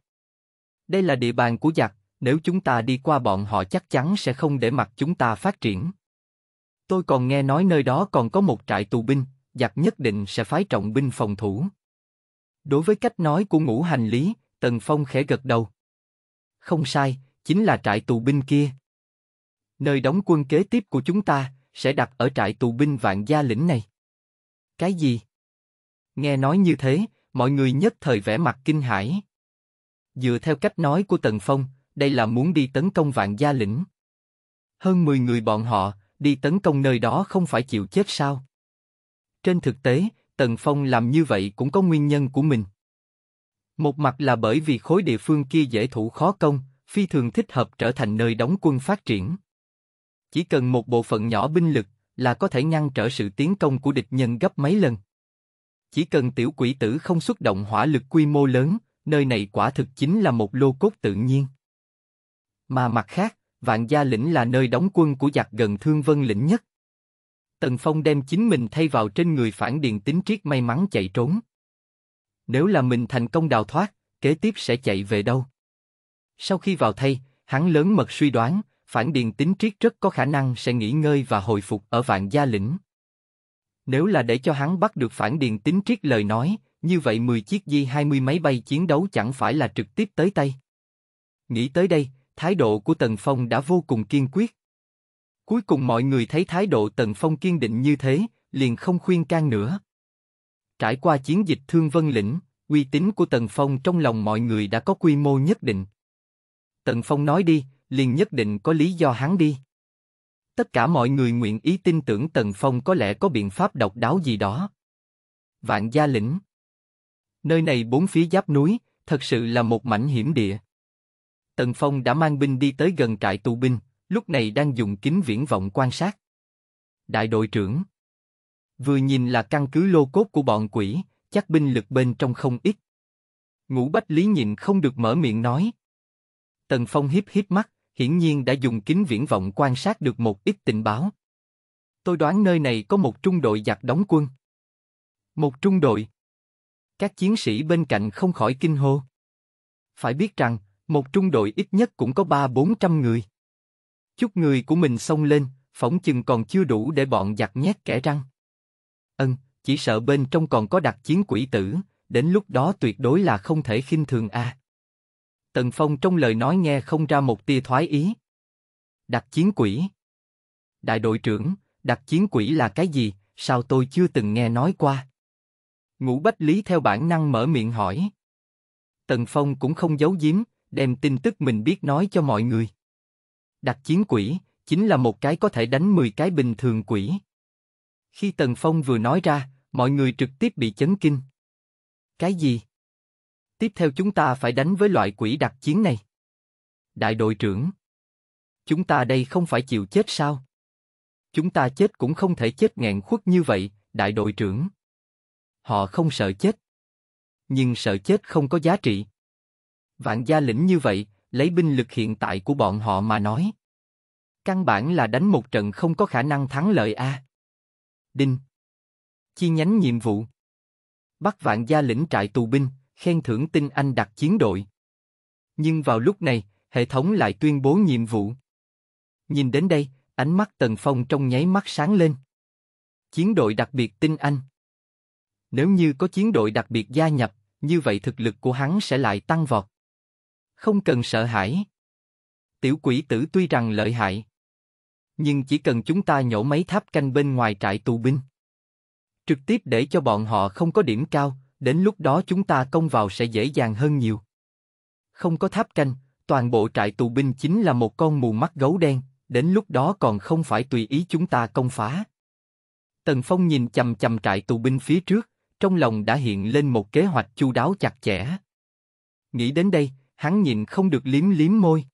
Đây là địa bàn của giặc, nếu chúng ta đi qua bọn họ chắc chắn sẽ không để mặt chúng ta phát triển. Tôi còn nghe nói nơi đó còn có một trại tù binh, giặc nhất định sẽ phái trọng binh phòng thủ. Đối với cách nói của ngũ hành lý, Tần Phong khẽ gật đầu. Không sai, chính là trại tù binh kia. Nơi đóng quân kế tiếp của chúng ta, sẽ đặt ở trại tù binh vạn gia lĩnh này. Cái gì? Nghe nói như thế, mọi người nhất thời vẻ mặt kinh hãi. Dựa theo cách nói của Tần Phong, đây là muốn đi tấn công vạn gia lĩnh. Hơn 10 người bọn họ, đi tấn công nơi đó không phải chịu chết sao? Trên thực tế, Tần Phong làm như vậy cũng có nguyên nhân của mình. Một mặt là bởi vì khối địa phương kia dễ thủ khó công, phi thường thích hợp trở thành nơi đóng quân phát triển. Chỉ cần một bộ phận nhỏ binh lực là có thể ngăn trở sự tiến công của địch nhân gấp mấy lần. Chỉ cần tiểu quỷ tử không xuất động hỏa lực quy mô lớn, nơi này quả thực chính là một lô cốt tự nhiên. Mà mặt khác, Vạn Gia Lĩnh là nơi đóng quân của giặc gần Thương Vân Lĩnh nhất. Tần Phong đem chính mình thay vào trên người phản điền tính triết may mắn chạy trốn. Nếu là mình thành công đào thoát, kế tiếp sẽ chạy về đâu? Sau khi vào thay, hắn lớn mật suy đoán, Phản Điền Tính Triết rất có khả năng sẽ nghỉ ngơi và hồi phục ở Vạn Gia Lĩnh. Nếu là để cho hắn bắt được Phản Điền Tính Triết lời nói, như vậy 10 chiếc di 20 máy bay chiến đấu chẳng phải là trực tiếp tới tay. Nghĩ tới đây, thái độ của Tần Phong đã vô cùng kiên quyết. Cuối cùng mọi người thấy thái độ Tần Phong kiên định như thế, liền không khuyên can nữa. Trải qua chiến dịch Thương Vân Lĩnh, uy tín của Tần Phong trong lòng mọi người đã có quy mô nhất định. Tần Phong nói đi, liền nhất định có lý do hắn đi. Tất cả mọi người nguyện ý tin tưởng Tần Phong có lẽ có biện pháp độc đáo gì đó. Vạn Gia Lĩnh Nơi này bốn phía giáp núi, thật sự là một mảnh hiểm địa. Tần Phong đã mang binh đi tới gần trại tù binh, lúc này đang dùng kính viễn vọng quan sát. Đại đội trưởng Vừa nhìn là căn cứ lô cốt của bọn quỷ, chắc binh lực bên trong không ít. Ngũ Bách Lý nhìn không được mở miệng nói. Tần Phong hiếp hiếp mắt, hiển nhiên đã dùng kính viễn vọng quan sát được một ít tình báo. Tôi đoán nơi này có một trung đội giặc đóng quân. Một trung đội. Các chiến sĩ bên cạnh không khỏi kinh hô. Phải biết rằng, một trung đội ít nhất cũng có ba bốn trăm người. Chút người của mình xông lên, phỏng chừng còn chưa đủ để bọn giặc nhét kẻ răng. Ân, ừ, chỉ sợ bên trong còn có đặc chiến quỷ tử, đến lúc đó tuyệt đối là không thể khinh thường a. À. Tần Phong trong lời nói nghe không ra một tia thoái ý. Đặc chiến quỷ. Đại đội trưởng, đặc chiến quỷ là cái gì, sao tôi chưa từng nghe nói qua? Ngũ Bách Lý theo bản năng mở miệng hỏi. Tần Phong cũng không giấu giếm, đem tin tức mình biết nói cho mọi người. Đặc chiến quỷ, chính là một cái có thể đánh 10 cái bình thường quỷ. Khi Tần Phong vừa nói ra, mọi người trực tiếp bị chấn kinh. Cái gì? Tiếp theo chúng ta phải đánh với loại quỷ đặc chiến này. Đại đội trưởng. Chúng ta đây không phải chịu chết sao? Chúng ta chết cũng không thể chết nghẹn khuất như vậy, đại đội trưởng. Họ không sợ chết. Nhưng sợ chết không có giá trị. Vạn gia lĩnh như vậy, lấy binh lực hiện tại của bọn họ mà nói. Căn bản là đánh một trận không có khả năng thắng lợi A. Đinh. Chi nhánh nhiệm vụ. Bắt vạn gia lĩnh trại tù binh, khen thưởng tinh anh đặc chiến đội. Nhưng vào lúc này, hệ thống lại tuyên bố nhiệm vụ. Nhìn đến đây, ánh mắt Tần Phong trong nháy mắt sáng lên. Chiến đội đặc biệt tinh anh. Nếu như có chiến đội đặc biệt gia nhập, như vậy thực lực của hắn sẽ lại tăng vọt. Không cần sợ hãi. Tiểu quỷ tử tuy rằng lợi hại, nhưng chỉ cần chúng ta nhổ mấy tháp canh bên ngoài trại tù binh, trực tiếp để cho bọn họ không có điểm cao, đến lúc đó chúng ta công vào sẽ dễ dàng hơn nhiều. Không có tháp canh, toàn bộ trại tù binh chính là một con mù mắt gấu đen, đến lúc đó còn không phải tùy ý chúng ta công phá. Tần Phong nhìn chầm chầm trại tù binh phía trước, trong lòng đã hiện lên một kế hoạch chu đáo chặt chẽ. Nghĩ đến đây, hắn nhìn không được liếm liếm môi.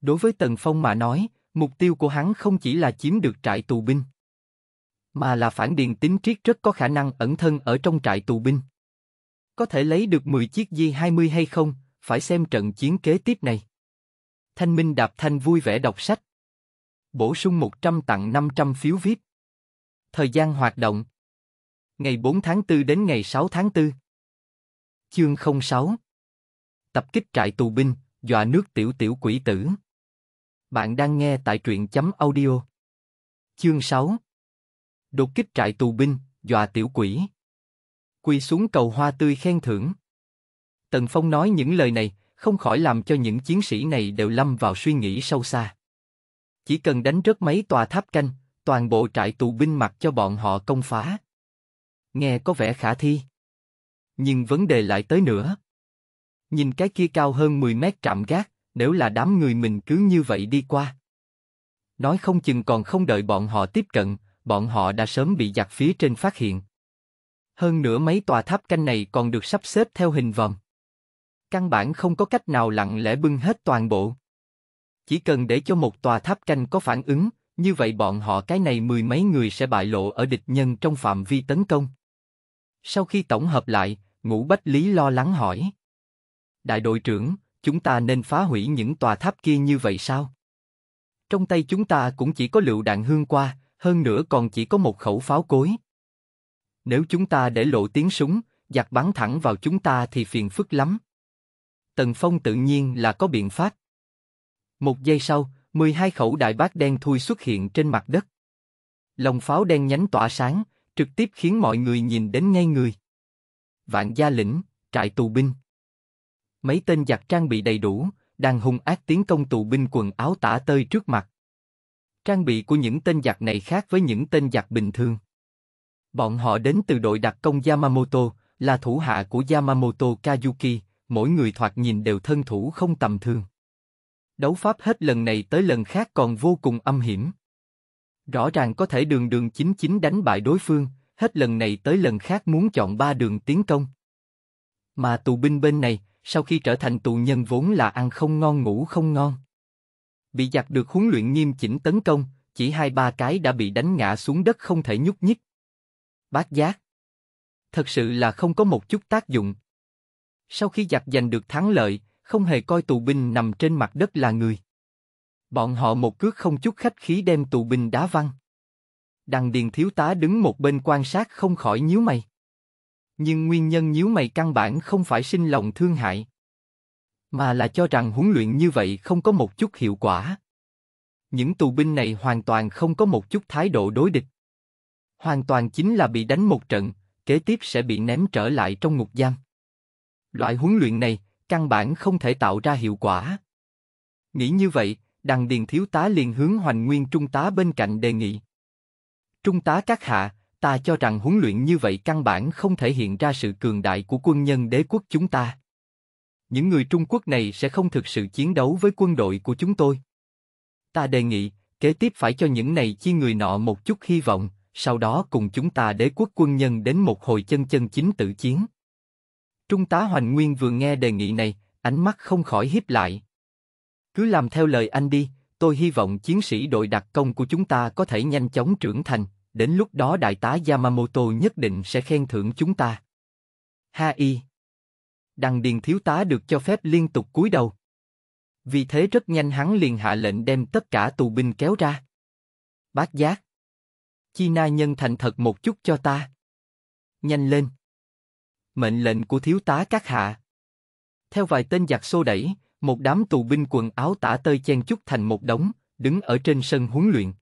Đối với Tần Phong mà nói, mục tiêu của hắn không chỉ là chiếm được trại tù binh mà là phản điền tính triết rất có khả năng ẩn thân ở trong trại tù binh. Có thể lấy được 10 chiếc Di-20 hay không, phải xem trận chiến kế tiếp này. Thanh Minh Đạp Thanh vui vẻ đọc sách. Bổ sung 100 tặng 500 phiếu VIP. Thời gian hoạt động Ngày 4 tháng 4 đến ngày 6 tháng 4 Chương 06 Tập kích trại tù binh, dọa nước tiểu tiểu quỷ tử Bạn đang nghe tại truyện chấm audio Chương 6 đột kích trại tù binh, dọa tiểu quỷ. Quỳ xuống cầu hoa tươi khen thưởng. Tần Phong nói những lời này, không khỏi làm cho những chiến sĩ này đều lâm vào suy nghĩ sâu xa. Chỉ cần đánh rớt mấy tòa tháp canh, toàn bộ trại tù binh mặc cho bọn họ công phá. Nghe có vẻ khả thi. Nhưng vấn đề lại tới nữa. Nhìn cái kia cao hơn 10 mét trạm gác, nếu là đám người mình cứ như vậy đi qua. Nói không chừng còn không đợi bọn họ tiếp cận, bọn họ đã sớm bị giặc phía trên phát hiện. Hơn nữa mấy tòa tháp canh này còn được sắp xếp theo hình vòm. Căn bản không có cách nào lặng lẽ bưng hết toàn bộ. Chỉ cần để cho một tòa tháp canh có phản ứng, như vậy bọn họ cái này mười mấy người sẽ bại lộ ở địch nhân trong phạm vi tấn công. Sau khi tổng hợp lại, Ngũ Bách Lý lo lắng hỏi. Đại đội trưởng, chúng ta nên phá hủy những tòa tháp kia như vậy sao? Trong tay chúng ta cũng chỉ có lựu đạn hương qua, hơn nữa còn chỉ có một khẩu pháo cối. Nếu chúng ta để lộ tiếng súng, giặc bắn thẳng vào chúng ta thì phiền phức lắm. Tần Phong tự nhiên là có biện pháp. Một giây sau, 12 khẩu đại bác đen thui xuất hiện trên mặt đất. Lòng pháo đen nhánh tỏa sáng, trực tiếp khiến mọi người nhìn đến ngay người. Vạn gia lĩnh, trại tù binh. Mấy tên giặc trang bị đầy đủ, đang hung ác tiến công tù binh quần áo tả tơi trước mặt. Trang bị của những tên giặc này khác với những tên giặc bình thường. Bọn họ đến từ đội đặc công Yamamoto, là thủ hạ của Yamamoto Kazuki, mỗi người thoạt nhìn đều thân thủ không tầm thường. Đấu pháp hết lần này tới lần khác còn vô cùng âm hiểm. Rõ ràng có thể đường đường chính chính đánh bại đối phương, hết lần này tới lần khác muốn chọn ba đường tiến công. Mà tù binh bên này, sau khi trở thành tù nhân vốn là ăn không ngon ngủ không ngon bị giặc được huấn luyện nghiêm chỉnh tấn công, chỉ hai ba cái đã bị đánh ngã xuống đất không thể nhúc nhích. bác giác. Thật sự là không có một chút tác dụng. Sau khi giặc giành được thắng lợi, không hề coi tù binh nằm trên mặt đất là người. Bọn họ một cước không chút khách khí đem tù binh đá văng. Đằng điền thiếu tá đứng một bên quan sát không khỏi nhíu mày. Nhưng nguyên nhân nhíu mày căn bản không phải sinh lòng thương hại mà là cho rằng huấn luyện như vậy không có một chút hiệu quả. Những tù binh này hoàn toàn không có một chút thái độ đối địch. Hoàn toàn chính là bị đánh một trận, kế tiếp sẽ bị ném trở lại trong ngục giam. Loại huấn luyện này, căn bản không thể tạo ra hiệu quả. Nghĩ như vậy, đằng điền thiếu tá liền hướng hoành nguyên trung tá bên cạnh đề nghị. Trung tá các hạ, ta cho rằng huấn luyện như vậy căn bản không thể hiện ra sự cường đại của quân nhân đế quốc chúng ta những người Trung Quốc này sẽ không thực sự chiến đấu với quân đội của chúng tôi. Ta đề nghị, kế tiếp phải cho những này chi người nọ một chút hy vọng, sau đó cùng chúng ta đế quốc quân nhân đến một hồi chân chân chính tự chiến. Trung tá Hoành Nguyên vừa nghe đề nghị này, ánh mắt không khỏi hiếp lại. Cứ làm theo lời anh đi, tôi hy vọng chiến sĩ đội đặc công của chúng ta có thể nhanh chóng trưởng thành, đến lúc đó đại tá Yamamoto nhất định sẽ khen thưởng chúng ta. Ha y đằng điền thiếu tá được cho phép liên tục cúi đầu. Vì thế rất nhanh hắn liền hạ lệnh đem tất cả tù binh kéo ra. bác giác. Chi na nhân thành thật một chút cho ta. Nhanh lên. Mệnh lệnh của thiếu tá các hạ. Theo vài tên giặc xô đẩy, một đám tù binh quần áo tả tơi chen chúc thành một đống, đứng ở trên sân huấn luyện.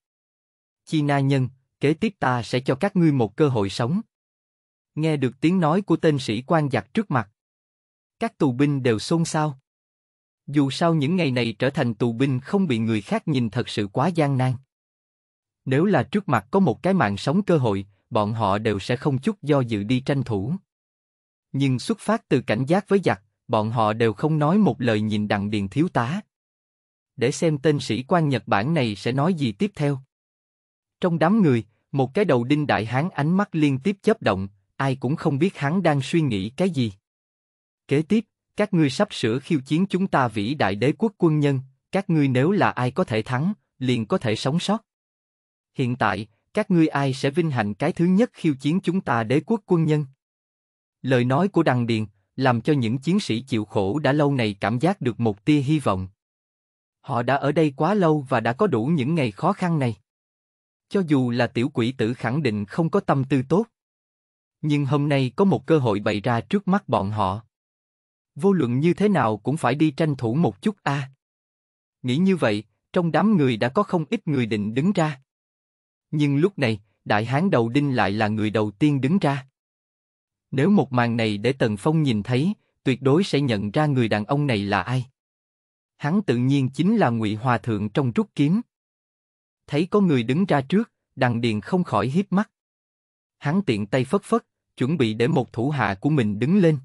Chi na nhân, kế tiếp ta sẽ cho các ngươi một cơ hội sống. Nghe được tiếng nói của tên sĩ quan giặc trước mặt, các tù binh đều xôn xao. Dù sao những ngày này trở thành tù binh không bị người khác nhìn thật sự quá gian nan. Nếu là trước mặt có một cái mạng sống cơ hội, bọn họ đều sẽ không chút do dự đi tranh thủ. Nhưng xuất phát từ cảnh giác với giặc, bọn họ đều không nói một lời nhìn đặng điền thiếu tá. Để xem tên sĩ quan Nhật Bản này sẽ nói gì tiếp theo. Trong đám người, một cái đầu đinh đại hán ánh mắt liên tiếp chớp động, ai cũng không biết hắn đang suy nghĩ cái gì. Kế tiếp, các ngươi sắp sửa khiêu chiến chúng ta vĩ đại đế quốc quân nhân, các ngươi nếu là ai có thể thắng, liền có thể sống sót. Hiện tại, các ngươi ai sẽ vinh hạnh cái thứ nhất khiêu chiến chúng ta đế quốc quân nhân? Lời nói của Đằng Điền làm cho những chiến sĩ chịu khổ đã lâu này cảm giác được một tia hy vọng. Họ đã ở đây quá lâu và đã có đủ những ngày khó khăn này. Cho dù là tiểu quỷ tử khẳng định không có tâm tư tốt, nhưng hôm nay có một cơ hội bày ra trước mắt bọn họ vô luận như thế nào cũng phải đi tranh thủ một chút a. Nghĩ như vậy, trong đám người đã có không ít người định đứng ra. Nhưng lúc này, đại hán đầu đinh lại là người đầu tiên đứng ra. Nếu một màn này để Tần Phong nhìn thấy, tuyệt đối sẽ nhận ra người đàn ông này là ai. Hắn tự nhiên chính là Ngụy Hòa Thượng trong rút kiếm. Thấy có người đứng ra trước, đằng điền không khỏi híp mắt. Hắn tiện tay phất phất, chuẩn bị để một thủ hạ của mình đứng lên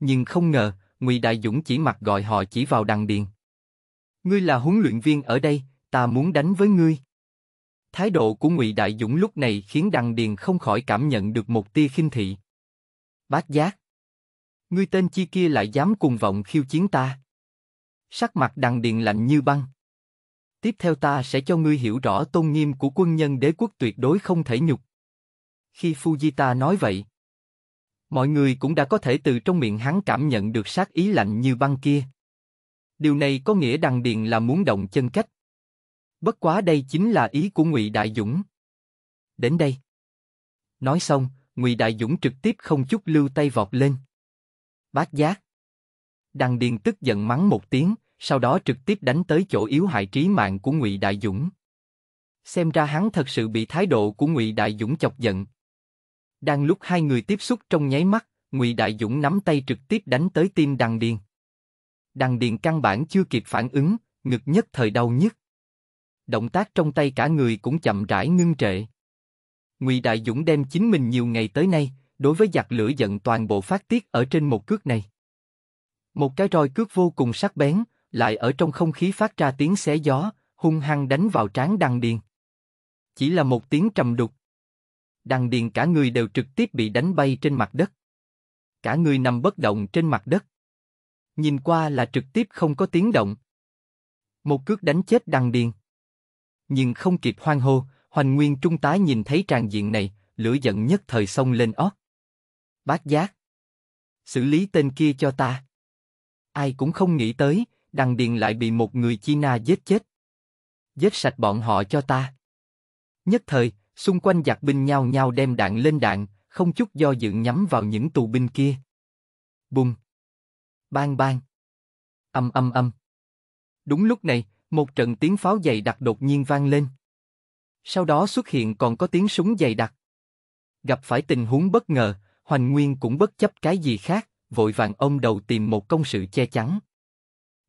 nhưng không ngờ ngụy đại dũng chỉ mặt gọi họ chỉ vào đằng điền ngươi là huấn luyện viên ở đây ta muốn đánh với ngươi thái độ của ngụy đại dũng lúc này khiến đằng điền không khỏi cảm nhận được một tia khinh thị bát giác ngươi tên chi kia lại dám cùng vọng khiêu chiến ta sắc mặt đằng điền lạnh như băng tiếp theo ta sẽ cho ngươi hiểu rõ tôn nghiêm của quân nhân đế quốc tuyệt đối không thể nhục khi Fujita nói vậy, Mọi người cũng đã có thể từ trong miệng hắn cảm nhận được sát ý lạnh như băng kia. Điều này có nghĩa đằng điền là muốn động chân cách. Bất quá đây chính là ý của Ngụy Đại Dũng. Đến đây. Nói xong, Ngụy Đại Dũng trực tiếp không chút lưu tay vọt lên. Bát giác. Đằng điền tức giận mắng một tiếng, sau đó trực tiếp đánh tới chỗ yếu hại trí mạng của Ngụy Đại Dũng. Xem ra hắn thật sự bị thái độ của Ngụy Đại Dũng chọc giận. Đang lúc hai người tiếp xúc trong nháy mắt, Ngụy Đại Dũng nắm tay trực tiếp đánh tới tim Đằng Điền. Đằng Điền căn bản chưa kịp phản ứng, ngực nhất thời đau nhất. Động tác trong tay cả người cũng chậm rãi ngưng trệ. Ngụy Đại Dũng đem chính mình nhiều ngày tới nay, đối với giặc lửa giận toàn bộ phát tiết ở trên một cước này. Một cái roi cước vô cùng sắc bén, lại ở trong không khí phát ra tiếng xé gió, hung hăng đánh vào trán Đằng Điền. Chỉ là một tiếng trầm đục, đằng điền cả người đều trực tiếp bị đánh bay trên mặt đất. Cả người nằm bất động trên mặt đất. Nhìn qua là trực tiếp không có tiếng động. Một cước đánh chết đằng điền. Nhưng không kịp hoang hô, Hoành Nguyên Trung tái nhìn thấy tràn diện này, lửa giận nhất thời sông lên ót. Bát giác. Xử lý tên kia cho ta. Ai cũng không nghĩ tới, đằng điền lại bị một người China giết chết. Giết sạch bọn họ cho ta. Nhất thời, Xung quanh giặc binh nhao nhao đem đạn lên đạn, không chút do dự nhắm vào những tù binh kia. Bùng! Bang bang! Âm âm âm! Đúng lúc này, một trận tiếng pháo dày đặc đột nhiên vang lên. Sau đó xuất hiện còn có tiếng súng dày đặc. Gặp phải tình huống bất ngờ, Hoành Nguyên cũng bất chấp cái gì khác, vội vàng ông đầu tìm một công sự che chắn.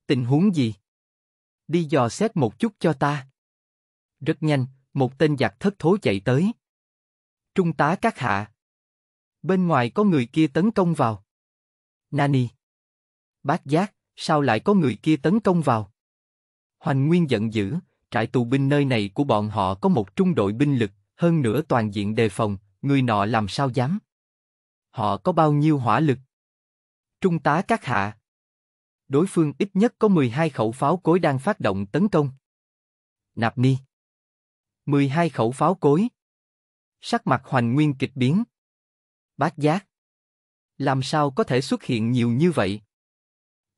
Tình huống gì? Đi dò xét một chút cho ta. Rất nhanh, một tên giặc thất thố chạy tới. Trung tá các hạ. Bên ngoài có người kia tấn công vào. Nani. Bác giác, sao lại có người kia tấn công vào? Hoành Nguyên giận dữ, trại tù binh nơi này của bọn họ có một trung đội binh lực, hơn nữa toàn diện đề phòng, người nọ làm sao dám? Họ có bao nhiêu hỏa lực? Trung tá các hạ. Đối phương ít nhất có 12 khẩu pháo cối đang phát động tấn công. Nạp Ni 12 khẩu pháo cối. Sắc mặt Hoành Nguyên kịch biến. Bát giác. Làm sao có thể xuất hiện nhiều như vậy?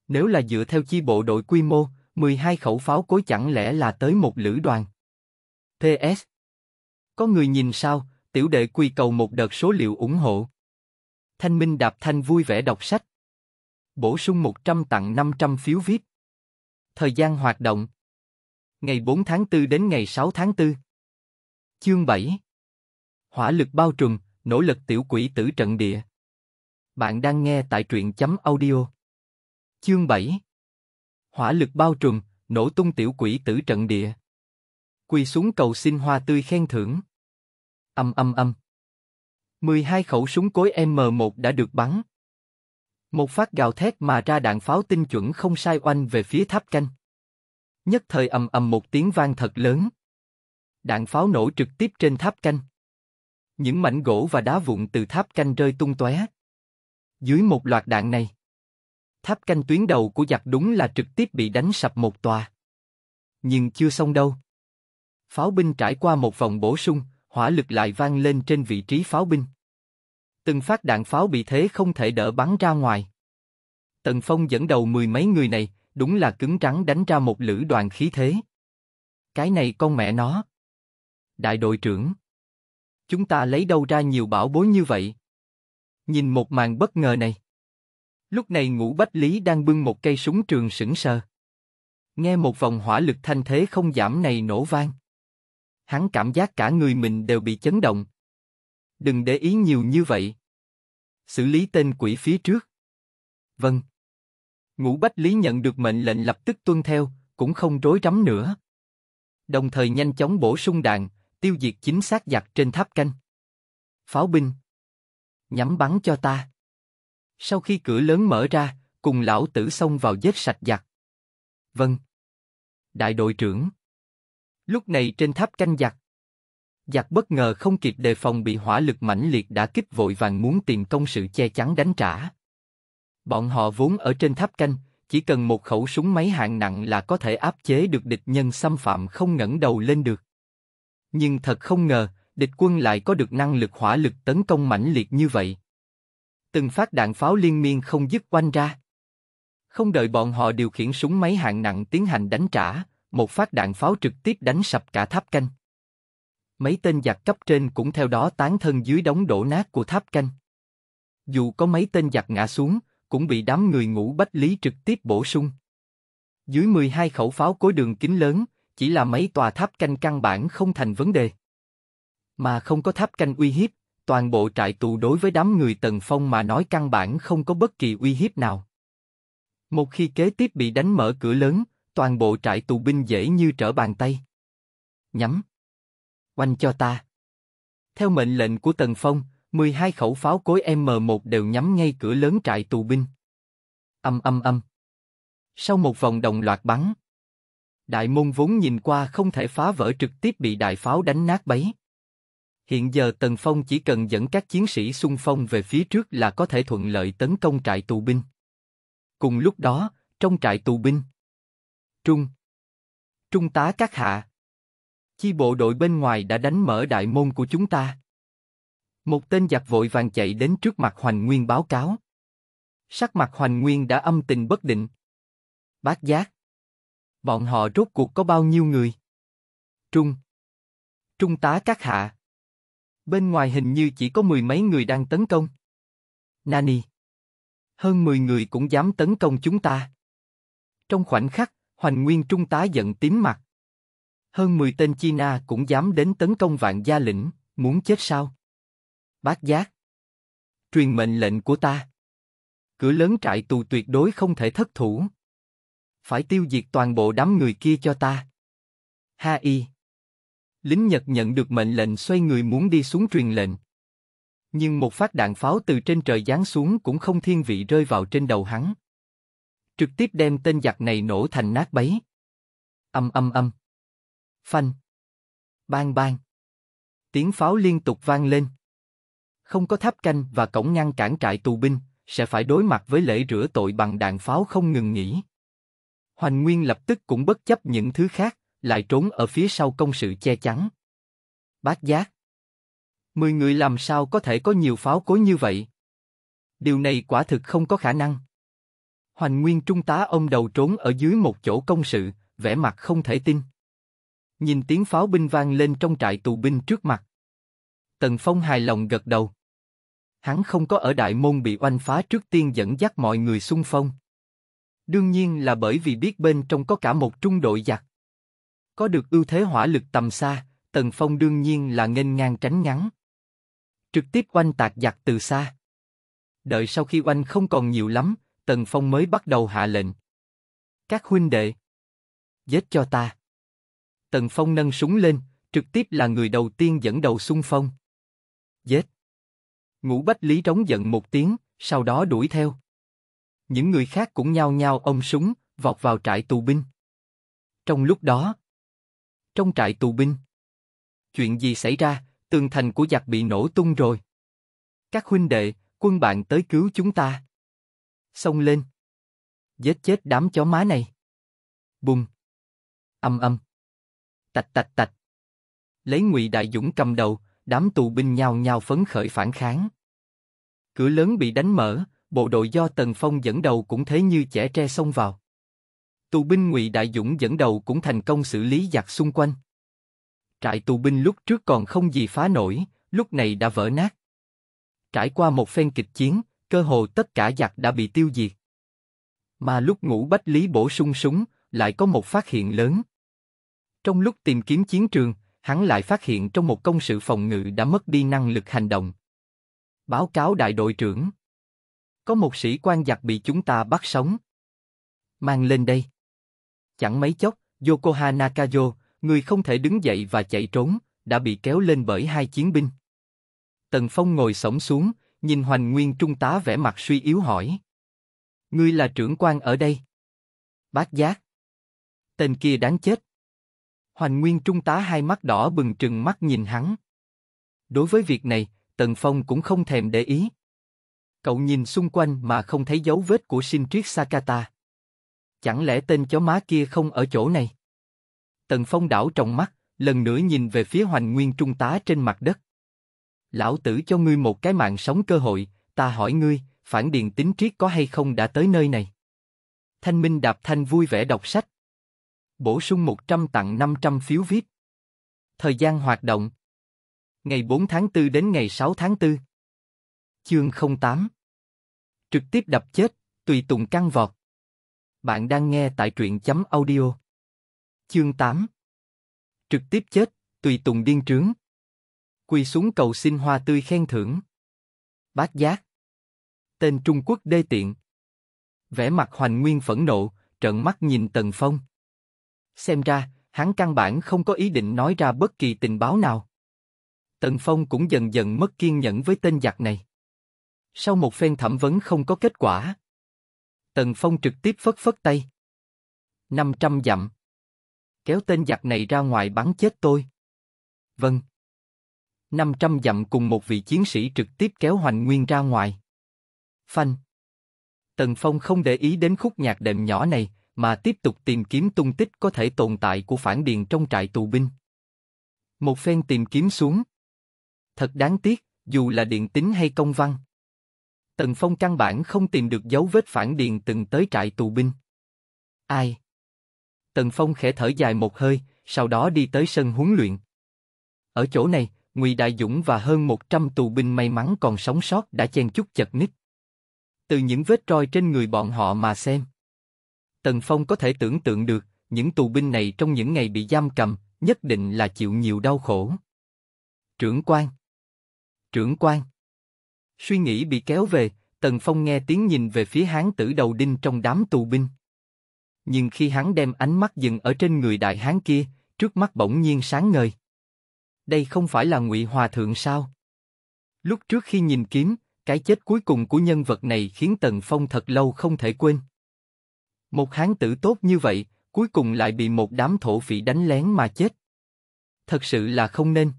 Nếu là dựa theo chi bộ đội quy mô, 12 khẩu pháo cối chẳng lẽ là tới một lữ đoàn? PS. Có người nhìn sao, tiểu đệ quy cầu một đợt số liệu ủng hộ. Thanh Minh Đạp Thanh vui vẻ đọc sách. Bổ sung 100 tặng 500 phiếu VIP. Thời gian hoạt động. Ngày 4 tháng 4 đến ngày 6 tháng 4. Chương 7 Hỏa lực bao trùm, nỗ lực tiểu quỷ tử trận địa. Bạn đang nghe tại truyện chấm audio. Chương 7 Hỏa lực bao trùm, nổ tung tiểu quỷ tử trận địa. Quỳ xuống cầu xin hoa tươi khen thưởng. Âm âm âm. 12 khẩu súng cối M1 đã được bắn. Một phát gào thét mà ra đạn pháo tinh chuẩn không sai oanh về phía tháp canh. Nhất thời ầm ầm một tiếng vang thật lớn. Đạn pháo nổ trực tiếp trên tháp canh. Những mảnh gỗ và đá vụn từ tháp canh rơi tung tóe. Dưới một loạt đạn này, tháp canh tuyến đầu của giặc đúng là trực tiếp bị đánh sập một tòa. Nhưng chưa xong đâu. Pháo binh trải qua một vòng bổ sung, hỏa lực lại vang lên trên vị trí pháo binh. Từng phát đạn pháo bị thế không thể đỡ bắn ra ngoài. Tần Phong dẫn đầu mười mấy người này, đúng là cứng trắng đánh ra một lữ đoàn khí thế. Cái này con mẹ nó đại đội trưởng. Chúng ta lấy đâu ra nhiều bảo bối như vậy? Nhìn một màn bất ngờ này. Lúc này ngũ bách lý đang bưng một cây súng trường sững sờ. Nghe một vòng hỏa lực thanh thế không giảm này nổ vang. Hắn cảm giác cả người mình đều bị chấn động. Đừng để ý nhiều như vậy. Xử lý tên quỷ phía trước. Vâng. Ngũ Bách Lý nhận được mệnh lệnh lập tức tuân theo, cũng không rối rắm nữa. Đồng thời nhanh chóng bổ sung đạn, tiêu diệt chính xác giặc trên tháp canh. Pháo binh. Nhắm bắn cho ta. Sau khi cửa lớn mở ra, cùng lão tử xông vào giết sạch giặc. Vâng. Đại đội trưởng. Lúc này trên tháp canh giặc. Giặc bất ngờ không kịp đề phòng bị hỏa lực mãnh liệt đã kích vội vàng muốn tìm công sự che chắn đánh trả. Bọn họ vốn ở trên tháp canh, chỉ cần một khẩu súng máy hạng nặng là có thể áp chế được địch nhân xâm phạm không ngẩng đầu lên được nhưng thật không ngờ, địch quân lại có được năng lực hỏa lực tấn công mãnh liệt như vậy. Từng phát đạn pháo liên miên không dứt quanh ra. Không đợi bọn họ điều khiển súng máy hạng nặng tiến hành đánh trả, một phát đạn pháo trực tiếp đánh sập cả tháp canh. Mấy tên giặc cấp trên cũng theo đó tán thân dưới đống đổ nát của tháp canh. Dù có mấy tên giặc ngã xuống, cũng bị đám người ngũ bách lý trực tiếp bổ sung. Dưới 12 khẩu pháo cối đường kính lớn, chỉ là mấy tòa tháp canh căn bản không thành vấn đề. Mà không có tháp canh uy hiếp, toàn bộ trại tù đối với đám người Tần Phong mà nói căn bản không có bất kỳ uy hiếp nào. Một khi kế tiếp bị đánh mở cửa lớn, toàn bộ trại tù binh dễ như trở bàn tay. Nhắm. Oanh cho ta. Theo mệnh lệnh của Tần Phong, 12 khẩu pháo cối M1 đều nhắm ngay cửa lớn trại tù binh. Âm âm âm. Sau một vòng đồng loạt bắn, Đại môn vốn nhìn qua không thể phá vỡ trực tiếp bị đại pháo đánh nát bấy. Hiện giờ Tần Phong chỉ cần dẫn các chiến sĩ xung phong về phía trước là có thể thuận lợi tấn công trại tù binh. Cùng lúc đó, trong trại tù binh, Trung, Trung tá các hạ, chi bộ đội bên ngoài đã đánh mở đại môn của chúng ta. Một tên giặc vội vàng chạy đến trước mặt Hoành Nguyên báo cáo. Sắc mặt Hoành Nguyên đã âm tình bất định. Bác giác. Bọn họ rốt cuộc có bao nhiêu người? Trung. Trung tá các hạ. Bên ngoài hình như chỉ có mười mấy người đang tấn công. Nani. Hơn mười người cũng dám tấn công chúng ta. Trong khoảnh khắc, Hoành Nguyên Trung tá giận tím mặt. Hơn mười tên China cũng dám đến tấn công vạn gia lĩnh, muốn chết sao? Bác giác. Truyền mệnh lệnh của ta. Cửa lớn trại tù tuyệt đối không thể thất thủ phải tiêu diệt toàn bộ đám người kia cho ta. Ha y. Lính Nhật nhận được mệnh lệnh xoay người muốn đi xuống truyền lệnh. Nhưng một phát đạn pháo từ trên trời giáng xuống cũng không thiên vị rơi vào trên đầu hắn. Trực tiếp đem tên giặc này nổ thành nát bấy. Âm âm âm. Phanh. Bang bang. Tiếng pháo liên tục vang lên. Không có tháp canh và cổng ngăn cản trại tù binh, sẽ phải đối mặt với lễ rửa tội bằng đạn pháo không ngừng nghỉ. Hoành Nguyên lập tức cũng bất chấp những thứ khác, lại trốn ở phía sau công sự che chắn. Bát giác. Mười người làm sao có thể có nhiều pháo cối như vậy? Điều này quả thực không có khả năng. Hoành Nguyên trung tá ông đầu trốn ở dưới một chỗ công sự, vẻ mặt không thể tin. Nhìn tiếng pháo binh vang lên trong trại tù binh trước mặt. Tần Phong hài lòng gật đầu. Hắn không có ở đại môn bị oanh phá trước tiên dẫn dắt mọi người xung phong. Đương nhiên là bởi vì biết bên trong có cả một trung đội giặc. Có được ưu thế hỏa lực tầm xa, Tần Phong đương nhiên là nghênh ngang tránh ngắn. Trực tiếp oanh tạc giặc từ xa. Đợi sau khi oanh không còn nhiều lắm, Tần Phong mới bắt đầu hạ lệnh. Các huynh đệ, giết cho ta. Tần Phong nâng súng lên, trực tiếp là người đầu tiên dẫn đầu xung phong. Giết. Ngũ Bách Lý trống giận một tiếng, sau đó đuổi theo những người khác cũng nhao nhao ôm súng, vọt vào trại tù binh. Trong lúc đó, trong trại tù binh, chuyện gì xảy ra, tường thành của giặc bị nổ tung rồi. Các huynh đệ, quân bạn tới cứu chúng ta. Xông lên. Giết chết đám chó má này. Bùng. Âm âm. Tạch tạch tạch. Lấy ngụy Đại Dũng cầm đầu, đám tù binh nhao nhao phấn khởi phản kháng. Cửa lớn bị đánh mở, bộ đội do Tần Phong dẫn đầu cũng thế như trẻ tre xông vào. Tù binh Ngụy Đại Dũng dẫn đầu cũng thành công xử lý giặc xung quanh. Trại tù binh lúc trước còn không gì phá nổi, lúc này đã vỡ nát. Trải qua một phen kịch chiến, cơ hồ tất cả giặc đã bị tiêu diệt. Mà lúc ngủ Bách Lý bổ sung súng, lại có một phát hiện lớn. Trong lúc tìm kiếm chiến trường, hắn lại phát hiện trong một công sự phòng ngự đã mất đi năng lực hành động. Báo cáo đại đội trưởng có một sĩ quan giặc bị chúng ta bắt sống. Mang lên đây. Chẳng mấy chốc, Yokoha Nakayo, người không thể đứng dậy và chạy trốn, đã bị kéo lên bởi hai chiến binh. Tần Phong ngồi sổng xuống, nhìn Hoành Nguyên Trung tá vẻ mặt suy yếu hỏi. Ngươi là trưởng quan ở đây. Bác giác. Tên kia đáng chết. Hoành Nguyên Trung tá hai mắt đỏ bừng trừng mắt nhìn hắn. Đối với việc này, Tần Phong cũng không thèm để ý. Cậu nhìn xung quanh mà không thấy dấu vết của Shintriết Sakata. Chẳng lẽ tên chó má kia không ở chỗ này? Tần Phong đảo trong mắt, lần nữa nhìn về phía Hoành Nguyên Trung tá trên mặt đất. Lão tử cho ngươi một cái mạng sống cơ hội, ta hỏi ngươi, phản điền tính triết có hay không đã tới nơi này? Thanh Minh Đạp Thanh vui vẻ đọc sách. Bổ sung 100 tặng 500 phiếu viết. Thời gian hoạt động Ngày 4 tháng 4 đến ngày 6 tháng 4 Chương 08 Trực tiếp đập chết, tùy tùng căng vọt. Bạn đang nghe tại truyện chấm audio. Chương 8 Trực tiếp chết, tùy tùng điên trướng. Quỳ xuống cầu xin hoa tươi khen thưởng. bác giác Tên Trung Quốc đê tiện. Vẻ mặt hoành nguyên phẫn nộ, trợn mắt nhìn Tần Phong. Xem ra, hắn căn bản không có ý định nói ra bất kỳ tình báo nào. Tần Phong cũng dần dần mất kiên nhẫn với tên giặc này. Sau một phen thẩm vấn không có kết quả. Tần Phong trực tiếp phất phất tay. 500 dặm. Kéo tên giặc này ra ngoài bắn chết tôi. Vâng. 500 dặm cùng một vị chiến sĩ trực tiếp kéo Hoành Nguyên ra ngoài. Phanh. Tần Phong không để ý đến khúc nhạc đệm nhỏ này, mà tiếp tục tìm kiếm tung tích có thể tồn tại của phản điền trong trại tù binh. Một phen tìm kiếm xuống. Thật đáng tiếc, dù là điện tính hay công văn. Tần Phong căn bản không tìm được dấu vết phản điền từng tới trại tù binh. Ai? Tần Phong khẽ thở dài một hơi, sau đó đi tới sân huấn luyện. Ở chỗ này, Ngụy Đại Dũng và hơn 100 tù binh may mắn còn sống sót đã chen chút chật ních. Từ những vết roi trên người bọn họ mà xem. Tần Phong có thể tưởng tượng được, những tù binh này trong những ngày bị giam cầm, nhất định là chịu nhiều đau khổ. Trưởng quan Trưởng quan Suy nghĩ bị kéo về, Tần Phong nghe tiếng nhìn về phía hán tử đầu đinh trong đám tù binh. Nhưng khi hắn đem ánh mắt dừng ở trên người đại hán kia, trước mắt bỗng nhiên sáng ngời. Đây không phải là ngụy Hòa Thượng sao? Lúc trước khi nhìn kiếm, cái chết cuối cùng của nhân vật này khiến Tần Phong thật lâu không thể quên. Một hán tử tốt như vậy, cuối cùng lại bị một đám thổ phỉ đánh lén mà chết. Thật sự là không nên.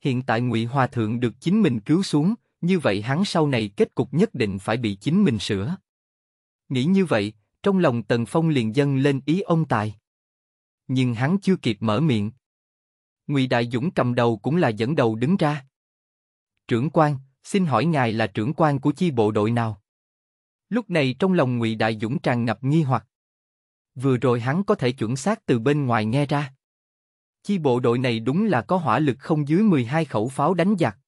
Hiện tại ngụy Hòa Thượng được chính mình cứu xuống, như vậy hắn sau này kết cục nhất định phải bị chính mình sửa. Nghĩ như vậy, trong lòng Tần Phong liền dâng lên ý ông tài. Nhưng hắn chưa kịp mở miệng. Ngụy Đại Dũng cầm đầu cũng là dẫn đầu đứng ra. Trưởng quan, xin hỏi ngài là trưởng quan của chi bộ đội nào? Lúc này trong lòng Ngụy Đại Dũng tràn ngập nghi hoặc. Vừa rồi hắn có thể chuẩn xác từ bên ngoài nghe ra. Chi bộ đội này đúng là có hỏa lực không dưới 12 khẩu pháo đánh giặc.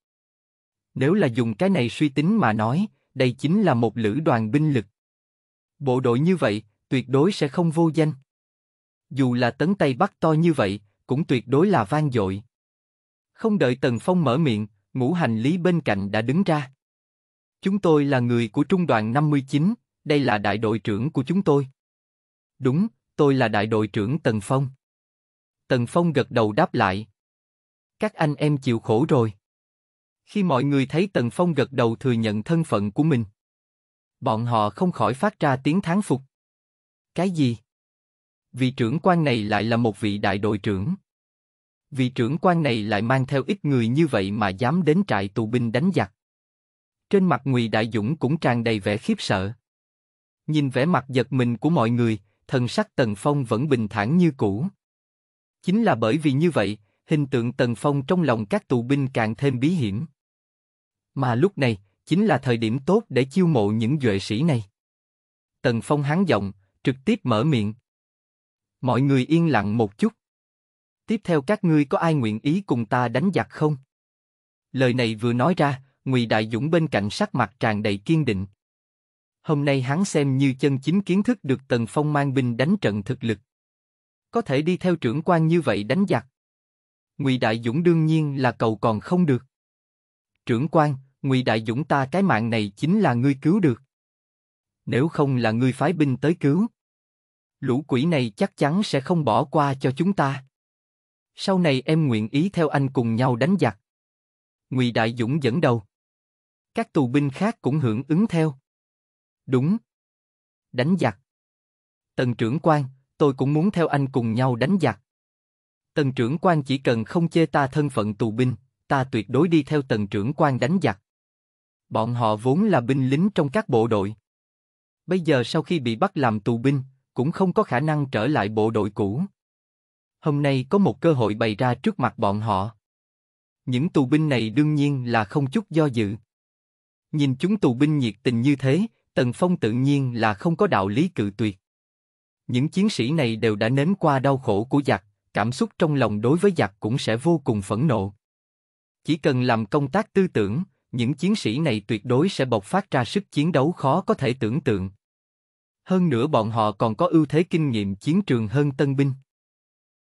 Nếu là dùng cái này suy tính mà nói, đây chính là một lữ đoàn binh lực. Bộ đội như vậy, tuyệt đối sẽ không vô danh. Dù là tấn Tây Bắc to như vậy, cũng tuyệt đối là vang dội. Không đợi Tần Phong mở miệng, ngũ hành lý bên cạnh đã đứng ra. Chúng tôi là người của trung đoàn 59, đây là đại đội trưởng của chúng tôi. Đúng, tôi là đại đội trưởng Tần Phong. Tần Phong gật đầu đáp lại. Các anh em chịu khổ rồi. Khi mọi người thấy Tần Phong gật đầu thừa nhận thân phận của mình, bọn họ không khỏi phát ra tiếng thán phục. Cái gì? Vị trưởng quan này lại là một vị đại đội trưởng. Vị trưởng quan này lại mang theo ít người như vậy mà dám đến trại tù binh đánh giặc. Trên mặt Ngụy Đại Dũng cũng tràn đầy vẻ khiếp sợ. Nhìn vẻ mặt giật mình của mọi người, thần sắc Tần Phong vẫn bình thản như cũ. Chính là bởi vì như vậy, hình tượng Tần Phong trong lòng các tù binh càng thêm bí hiểm. Mà lúc này, chính là thời điểm tốt để chiêu mộ những duệ sĩ này. Tần Phong hắng giọng, trực tiếp mở miệng. Mọi người yên lặng một chút. Tiếp theo các ngươi có ai nguyện ý cùng ta đánh giặc không? Lời này vừa nói ra, Ngụy Đại Dũng bên cạnh sắc mặt tràn đầy kiên định. Hôm nay hắn xem như chân chính kiến thức được Tần Phong mang binh đánh trận thực lực. Có thể đi theo trưởng quan như vậy đánh giặc. Ngụy Đại Dũng đương nhiên là cầu còn không được. Trưởng quan, Ngụy Đại Dũng ta cái mạng này chính là ngươi cứu được. Nếu không là ngươi phái binh tới cứu, lũ quỷ này chắc chắn sẽ không bỏ qua cho chúng ta. Sau này em nguyện ý theo anh cùng nhau đánh giặc. Ngụy Đại Dũng dẫn đầu. Các tù binh khác cũng hưởng ứng theo. Đúng. Đánh giặc. Tần trưởng quan, tôi cũng muốn theo anh cùng nhau đánh giặc. Tần trưởng quan chỉ cần không chê ta thân phận tù binh, ta tuyệt đối đi theo tần trưởng quan đánh giặc. Bọn họ vốn là binh lính trong các bộ đội. Bây giờ sau khi bị bắt làm tù binh, cũng không có khả năng trở lại bộ đội cũ. Hôm nay có một cơ hội bày ra trước mặt bọn họ. Những tù binh này đương nhiên là không chút do dự. Nhìn chúng tù binh nhiệt tình như thế, Tần Phong tự nhiên là không có đạo lý cự tuyệt. Những chiến sĩ này đều đã nếm qua đau khổ của giặc, cảm xúc trong lòng đối với giặc cũng sẽ vô cùng phẫn nộ. Chỉ cần làm công tác tư tưởng, những chiến sĩ này tuyệt đối sẽ bộc phát ra sức chiến đấu khó có thể tưởng tượng. Hơn nữa bọn họ còn có ưu thế kinh nghiệm chiến trường hơn tân binh.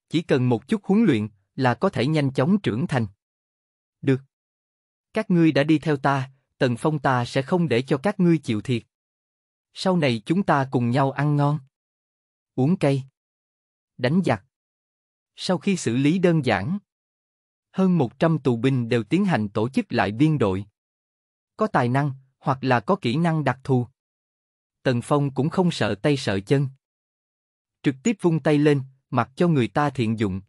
Chỉ cần một chút huấn luyện là có thể nhanh chóng trưởng thành. Được. Các ngươi đã đi theo ta, Tần Phong ta sẽ không để cho các ngươi chịu thiệt. Sau này chúng ta cùng nhau ăn ngon. Uống cây. Đánh giặc. Sau khi xử lý đơn giản, hơn 100 tù binh đều tiến hành tổ chức lại biên đội có tài năng, hoặc là có kỹ năng đặc thù. Tần Phong cũng không sợ tay sợ chân. Trực tiếp vung tay lên, mặc cho người ta thiện dụng.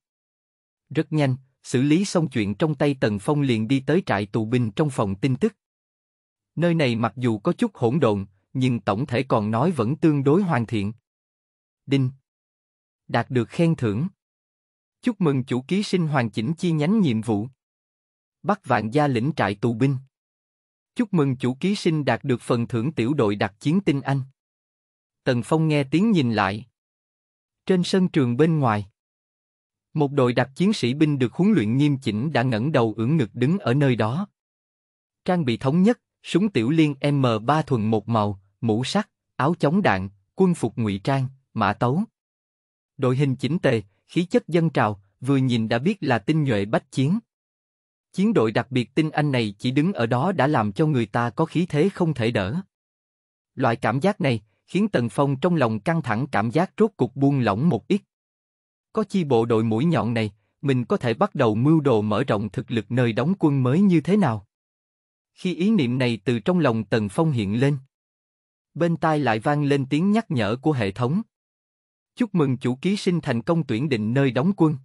Rất nhanh, xử lý xong chuyện trong tay Tần Phong liền đi tới trại tù binh trong phòng tin tức. Nơi này mặc dù có chút hỗn độn, nhưng tổng thể còn nói vẫn tương đối hoàn thiện. Đinh Đạt được khen thưởng Chúc mừng chủ ký sinh hoàn chỉnh chi nhánh nhiệm vụ. Bắt vạn gia lĩnh trại tù binh. Chúc mừng chủ ký sinh đạt được phần thưởng tiểu đội đặc chiến tinh anh. Tần Phong nghe tiếng nhìn lại. Trên sân trường bên ngoài, một đội đặc chiến sĩ binh được huấn luyện nghiêm chỉnh đã ngẩng đầu ưỡn ngực đứng ở nơi đó. Trang bị thống nhất, súng tiểu liên M3 thuần một màu, mũ sắt, áo chống đạn, quân phục ngụy trang, mã tấu. Đội hình chỉnh tề, khí chất dân trào, vừa nhìn đã biết là tinh nhuệ bách chiến. Chiến đội đặc biệt tinh anh này chỉ đứng ở đó đã làm cho người ta có khí thế không thể đỡ. Loại cảm giác này khiến Tần Phong trong lòng căng thẳng cảm giác rốt cục buông lỏng một ít. Có chi bộ đội mũi nhọn này, mình có thể bắt đầu mưu đồ mở rộng thực lực nơi đóng quân mới như thế nào. Khi ý niệm này từ trong lòng Tần Phong hiện lên, bên tai lại vang lên tiếng nhắc nhở của hệ thống. Chúc mừng chủ ký sinh thành công tuyển định nơi đóng quân.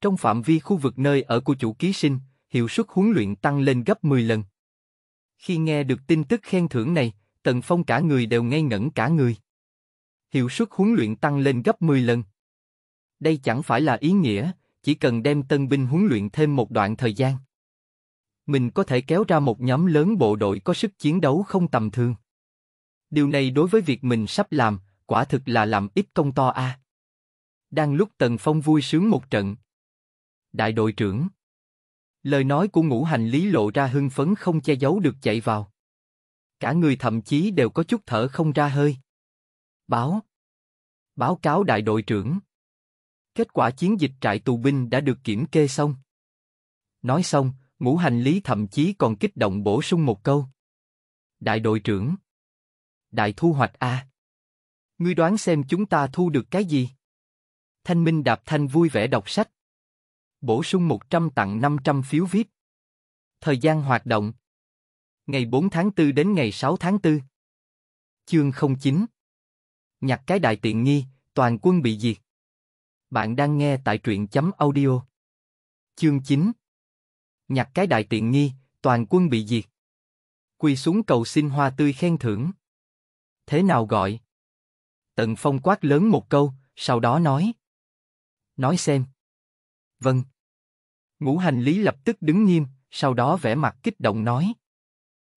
Trong phạm vi khu vực nơi ở của chủ ký sinh, hiệu suất huấn luyện tăng lên gấp 10 lần. Khi nghe được tin tức khen thưởng này, Tần Phong cả người đều ngây ngẩn cả người. Hiệu suất huấn luyện tăng lên gấp 10 lần. Đây chẳng phải là ý nghĩa, chỉ cần đem tân binh huấn luyện thêm một đoạn thời gian. Mình có thể kéo ra một nhóm lớn bộ đội có sức chiến đấu không tầm thường. Điều này đối với việc mình sắp làm, quả thực là làm ít công to a. À. Đang lúc Tần Phong vui sướng một trận, đại đội trưởng. Lời nói của ngũ hành lý lộ ra hưng phấn không che giấu được chạy vào. Cả người thậm chí đều có chút thở không ra hơi. Báo. Báo cáo đại đội trưởng. Kết quả chiến dịch trại tù binh đã được kiểm kê xong. Nói xong, ngũ hành lý thậm chí còn kích động bổ sung một câu. Đại đội trưởng. Đại thu hoạch A. Ngươi đoán xem chúng ta thu được cái gì? Thanh Minh đạp thanh vui vẻ đọc sách. Bổ sung 100 tặng 500 phiếu VIP. Thời gian hoạt động Ngày 4 tháng 4 đến ngày 6 tháng 4 Chương 09 Nhặt cái đại tiện nghi, toàn quân bị diệt Bạn đang nghe tại truyện chấm audio Chương 9 Nhặt cái đại tiện nghi, toàn quân bị diệt Quỳ xuống cầu xin hoa tươi khen thưởng Thế nào gọi? Tận Phong quát lớn một câu, sau đó nói Nói xem Vâng Ngũ hành lý lập tức đứng nghiêm, sau đó vẻ mặt kích động nói.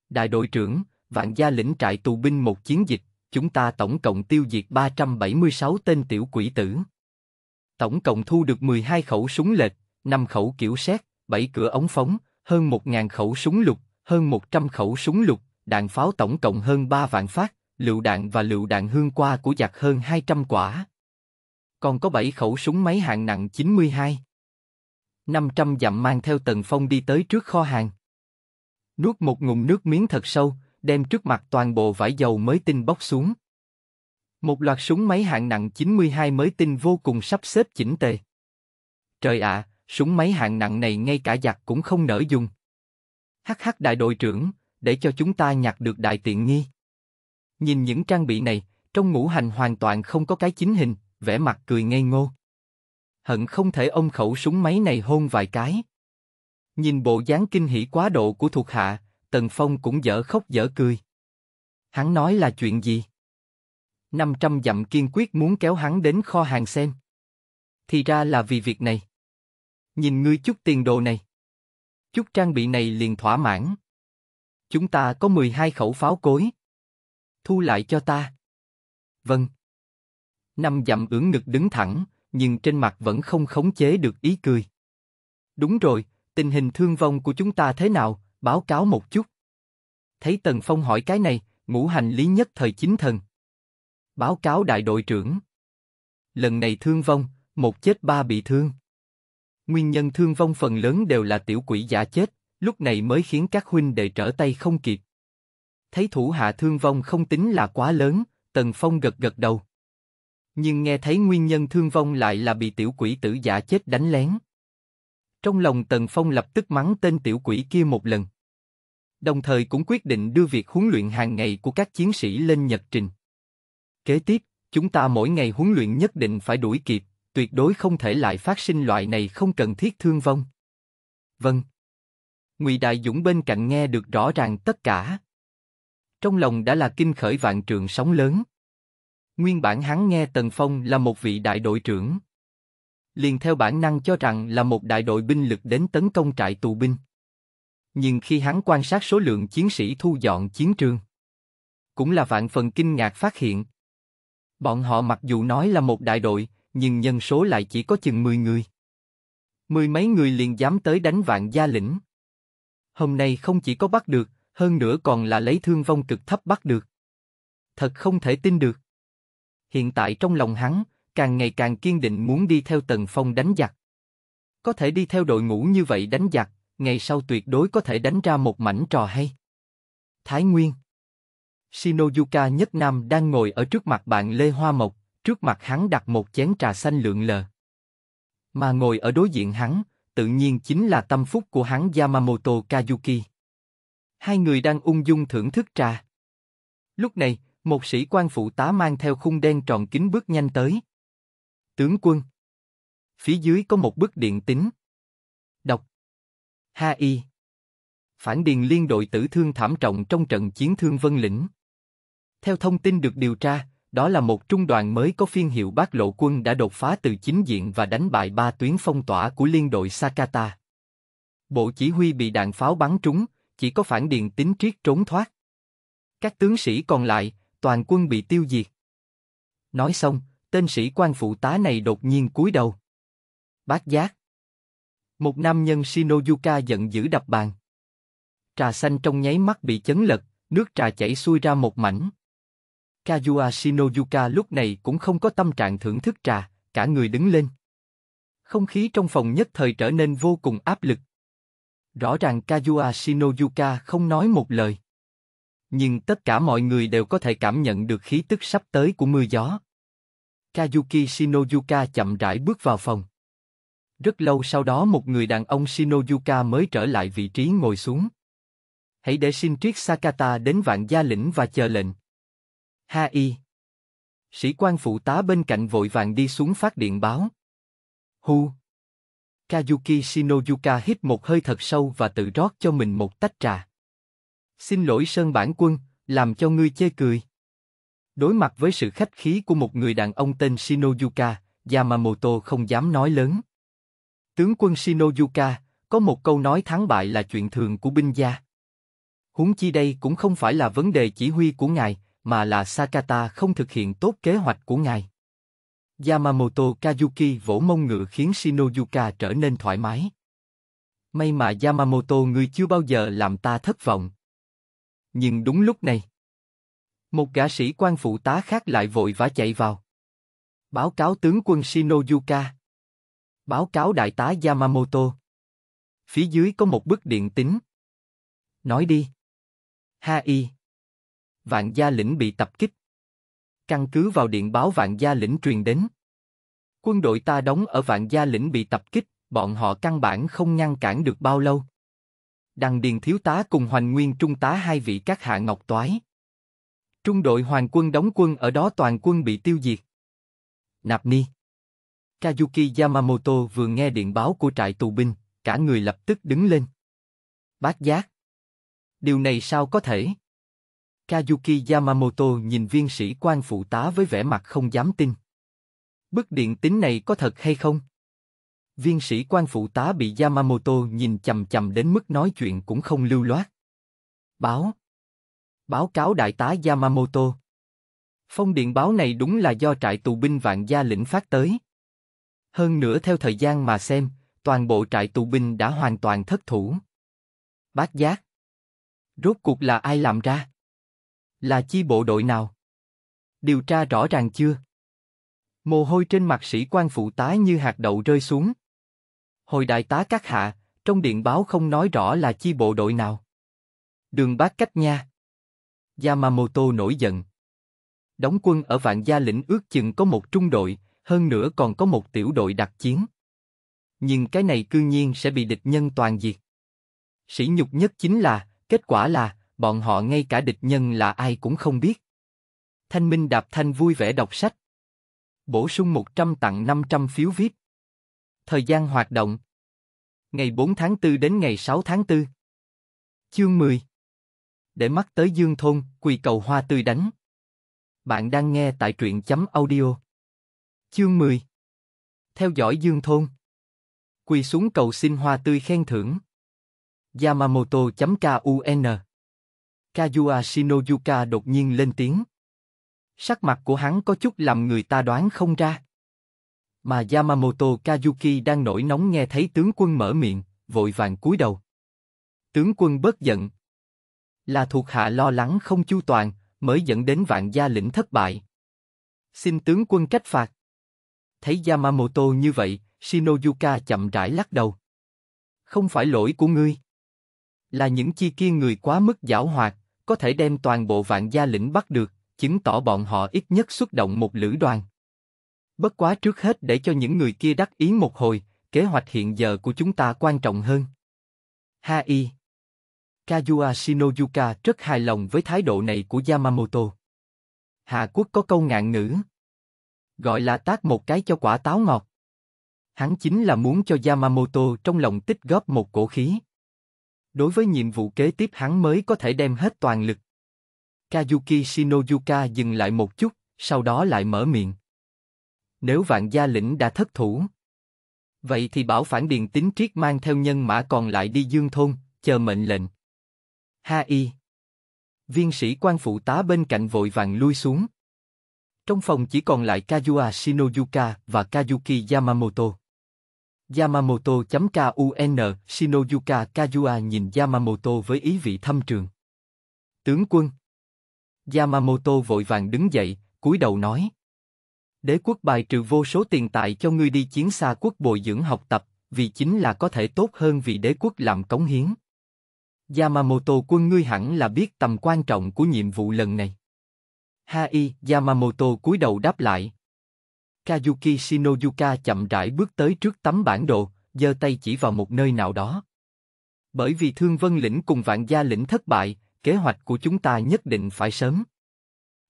Đại đội trưởng, vạn gia lĩnh trại tù binh một chiến dịch, chúng ta tổng cộng tiêu diệt 376 tên tiểu quỷ tử. Tổng cộng thu được 12 khẩu súng lệch, 5 khẩu kiểu xét, 7 cửa ống phóng, hơn 1.000 khẩu súng lục, hơn 100 khẩu súng lục, đạn pháo tổng cộng hơn 3 vạn phát, lựu đạn và lựu đạn hương qua của giặc hơn 200 quả. Còn có 7 khẩu súng máy hạng nặng 92. 500 dặm mang theo Tần Phong đi tới trước kho hàng. Nuốt một ngụm nước miếng thật sâu, đem trước mặt toàn bộ vải dầu mới tinh bóc xuống. Một loạt súng máy hạng nặng 92 mới tinh vô cùng sắp xếp chỉnh tề. Trời ạ, à, súng máy hạng nặng này ngay cả giặc cũng không nỡ dùng. Hắc hắc đại đội trưởng, để cho chúng ta nhặt được đại tiện nghi. Nhìn những trang bị này, trong ngũ hành hoàn toàn không có cái chính hình, vẻ mặt cười ngây ngô hận không thể ôm khẩu súng máy này hôn vài cái. Nhìn bộ dáng kinh hỉ quá độ của thuộc hạ, Tần Phong cũng dở khóc dở cười. Hắn nói là chuyện gì? 500 dặm kiên quyết muốn kéo hắn đến kho hàng xem Thì ra là vì việc này. Nhìn ngươi chút tiền đồ này. Chút trang bị này liền thỏa mãn. Chúng ta có 12 khẩu pháo cối. Thu lại cho ta. Vâng. Năm dặm ưỡn ngực đứng thẳng, nhưng trên mặt vẫn không khống chế được ý cười. Đúng rồi, tình hình thương vong của chúng ta thế nào, báo cáo một chút. Thấy Tần Phong hỏi cái này, ngũ hành lý nhất thời chính thần. Báo cáo đại đội trưởng. Lần này thương vong, một chết ba bị thương. Nguyên nhân thương vong phần lớn đều là tiểu quỷ giả chết, lúc này mới khiến các huynh đệ trở tay không kịp. Thấy thủ hạ thương vong không tính là quá lớn, Tần Phong gật gật đầu nhưng nghe thấy nguyên nhân thương vong lại là bị tiểu quỷ tử giả chết đánh lén. Trong lòng Tần Phong lập tức mắng tên tiểu quỷ kia một lần. Đồng thời cũng quyết định đưa việc huấn luyện hàng ngày của các chiến sĩ lên nhật trình. Kế tiếp, chúng ta mỗi ngày huấn luyện nhất định phải đuổi kịp, tuyệt đối không thể lại phát sinh loại này không cần thiết thương vong. Vâng. Ngụy Đại Dũng bên cạnh nghe được rõ ràng tất cả. Trong lòng đã là kinh khởi vạn trường sóng lớn. Nguyên bản hắn nghe Tần Phong là một vị đại đội trưởng. Liền theo bản năng cho rằng là một đại đội binh lực đến tấn công trại tù binh. Nhưng khi hắn quan sát số lượng chiến sĩ thu dọn chiến trường, cũng là vạn phần kinh ngạc phát hiện. Bọn họ mặc dù nói là một đại đội, nhưng nhân số lại chỉ có chừng 10 người. Mười mấy người liền dám tới đánh vạn gia lĩnh. Hôm nay không chỉ có bắt được, hơn nữa còn là lấy thương vong cực thấp bắt được. Thật không thể tin được hiện tại trong lòng hắn, càng ngày càng kiên định muốn đi theo Tần Phong đánh giặc. Có thể đi theo đội ngũ như vậy đánh giặc, ngày sau tuyệt đối có thể đánh ra một mảnh trò hay. Thái Nguyên Shinozuka Nhất Nam đang ngồi ở trước mặt bạn Lê Hoa Mộc, trước mặt hắn đặt một chén trà xanh lượn lờ. Mà ngồi ở đối diện hắn, tự nhiên chính là tâm phúc của hắn Yamamoto Kazuki. Hai người đang ung dung thưởng thức trà. Lúc này, một sĩ quan phụ tá mang theo khung đen tròn kính bước nhanh tới. Tướng quân. Phía dưới có một bức điện tính. Đọc. Ha y. Phản điền liên đội tử thương thảm trọng trong trận chiến thương vân lĩnh. Theo thông tin được điều tra, đó là một trung đoàn mới có phiên hiệu bác lộ quân đã đột phá từ chính diện và đánh bại ba tuyến phong tỏa của liên đội Sakata. Bộ chỉ huy bị đạn pháo bắn trúng, chỉ có phản điền tính triết trốn thoát. Các tướng sĩ còn lại, toàn quân bị tiêu diệt. Nói xong, tên sĩ quan phụ tá này đột nhiên cúi đầu. Bát giác. Một nam nhân Shinoyuka giận dữ đập bàn. Trà xanh trong nháy mắt bị chấn lật, nước trà chảy xuôi ra một mảnh. Kazuha Shinoyuka lúc này cũng không có tâm trạng thưởng thức trà, cả người đứng lên. Không khí trong phòng nhất thời trở nên vô cùng áp lực. Rõ ràng Kazuha Shinoyuka không nói một lời nhưng tất cả mọi người đều có thể cảm nhận được khí tức sắp tới của mưa gió. Kazuki Shinoyuka chậm rãi bước vào phòng. Rất lâu sau đó một người đàn ông Shinoyuka mới trở lại vị trí ngồi xuống. Hãy để Shintriết Sakata đến vạn gia lĩnh và chờ lệnh. Ha y. Sĩ quan phụ tá bên cạnh vội vàng đi xuống phát điện báo. Hu. Kazuki Shinoyuka hít một hơi thật sâu và tự rót cho mình một tách trà. Xin lỗi Sơn Bản Quân, làm cho ngươi chê cười. Đối mặt với sự khách khí của một người đàn ông tên Shinoyuka, Yamamoto không dám nói lớn. Tướng quân Shinoyuka, có một câu nói thắng bại là chuyện thường của binh gia. Huống chi đây cũng không phải là vấn đề chỉ huy của ngài, mà là Sakata không thực hiện tốt kế hoạch của ngài. Yamamoto Kazuki vỗ mông ngựa khiến Shinoyuka trở nên thoải mái. May mà Yamamoto ngươi chưa bao giờ làm ta thất vọng. Nhưng đúng lúc này, một gã sĩ quan phụ tá khác lại vội vã chạy vào. Báo cáo tướng quân Shinoyuka. Báo cáo đại tá Yamamoto. Phía dưới có một bức điện tín. Nói đi. Ha y. Vạn gia lĩnh bị tập kích. Căn cứ vào điện báo vạn gia lĩnh truyền đến. Quân đội ta đóng ở vạn gia lĩnh bị tập kích, bọn họ căn bản không ngăn cản được bao lâu đằng điền thiếu tá cùng hoành nguyên trung tá hai vị các hạ ngọc toái. Trung đội hoàng quân đóng quân ở đó toàn quân bị tiêu diệt. Nạp Ni Kazuki Yamamoto vừa nghe điện báo của trại tù binh, cả người lập tức đứng lên. Bác giác Điều này sao có thể? Kazuki Yamamoto nhìn viên sĩ quan phụ tá với vẻ mặt không dám tin. Bức điện tín này có thật hay không? Viên sĩ quan phụ tá bị Yamamoto nhìn chầm chầm đến mức nói chuyện cũng không lưu loát. Báo Báo cáo đại tá Yamamoto Phong điện báo này đúng là do trại tù binh vạn gia lĩnh phát tới. Hơn nữa theo thời gian mà xem, toàn bộ trại tù binh đã hoàn toàn thất thủ. Bát giác Rốt cuộc là ai làm ra? Là chi bộ đội nào? Điều tra rõ ràng chưa? Mồ hôi trên mặt sĩ quan phụ tá như hạt đậu rơi xuống. Hồi đại tá các hạ, trong điện báo không nói rõ là chi bộ đội nào. Đường bác cách nha. Yamamoto nổi giận. Đóng quân ở vạn gia lĩnh ước chừng có một trung đội, hơn nữa còn có một tiểu đội đặc chiến. Nhưng cái này cương nhiên sẽ bị địch nhân toàn diệt. Sỉ nhục nhất chính là, kết quả là, bọn họ ngay cả địch nhân là ai cũng không biết. Thanh Minh Đạp Thanh vui vẻ đọc sách. Bổ sung 100 tặng 500 phiếu viết. Thời gian hoạt động Ngày 4 tháng 4 đến ngày 6 tháng 4 Chương 10 Để mắt tới Dương Thôn, quỳ cầu hoa tươi đánh Bạn đang nghe tại truyện chấm audio Chương 10 Theo dõi Dương Thôn Quỳ xuống cầu xin hoa tươi khen thưởng Yamamoto.kun Kazuya Shinoyuka đột nhiên lên tiếng. Sắc mặt của hắn có chút làm người ta đoán không ra. Mà Yamamoto Kazuki đang nổi nóng nghe thấy tướng quân mở miệng, vội vàng cúi đầu. Tướng quân bớt giận. Là thuộc hạ lo lắng không chu toàn, mới dẫn đến vạn gia lĩnh thất bại. Xin tướng quân trách phạt. Thấy Yamamoto như vậy, Shinozuka chậm rãi lắc đầu. Không phải lỗi của ngươi. Là những chi kia người quá mức giảo hoạt, có thể đem toàn bộ vạn gia lĩnh bắt được, chứng tỏ bọn họ ít nhất xuất động một lữ đoàn. Bất quá trước hết để cho những người kia đắc ý một hồi, kế hoạch hiện giờ của chúng ta quan trọng hơn. Ha y. Kazuya Shinoyuka rất hài lòng với thái độ này của Yamamoto. Hạ Quốc có câu ngạn ngữ. Gọi là tác một cái cho quả táo ngọt. Hắn chính là muốn cho Yamamoto trong lòng tích góp một cổ khí. Đối với nhiệm vụ kế tiếp hắn mới có thể đem hết toàn lực. Kazuki Shinoyuka dừng lại một chút, sau đó lại mở miệng. Nếu vạn gia lĩnh đã thất thủ, vậy thì bảo phản điền tín triết mang theo nhân mã còn lại đi dương thôn, chờ mệnh lệnh. Ha y. Viên sĩ quan phụ tá bên cạnh vội vàng lui xuống. Trong phòng chỉ còn lại Kazuya Shinoyuka và Kazuki Yamamoto. Yamamoto chấm KUN Shinoyuka Kazuya nhìn Yamamoto với ý vị thâm trường. Tướng quân. Yamamoto vội vàng đứng dậy, cúi đầu nói. Đế quốc bài trừ vô số tiền tài cho ngươi đi chiến xa quốc bồi dưỡng học tập, vì chính là có thể tốt hơn vì đế quốc làm cống hiến. Yamamoto quân ngươi hẳn là biết tầm quan trọng của nhiệm vụ lần này. Hai Yamamoto cúi đầu đáp lại. Kazuki Shinoyuka chậm rãi bước tới trước tấm bản đồ, giơ tay chỉ vào một nơi nào đó. Bởi vì Thương Vân lĩnh cùng Vạn Gia lĩnh thất bại, kế hoạch của chúng ta nhất định phải sớm.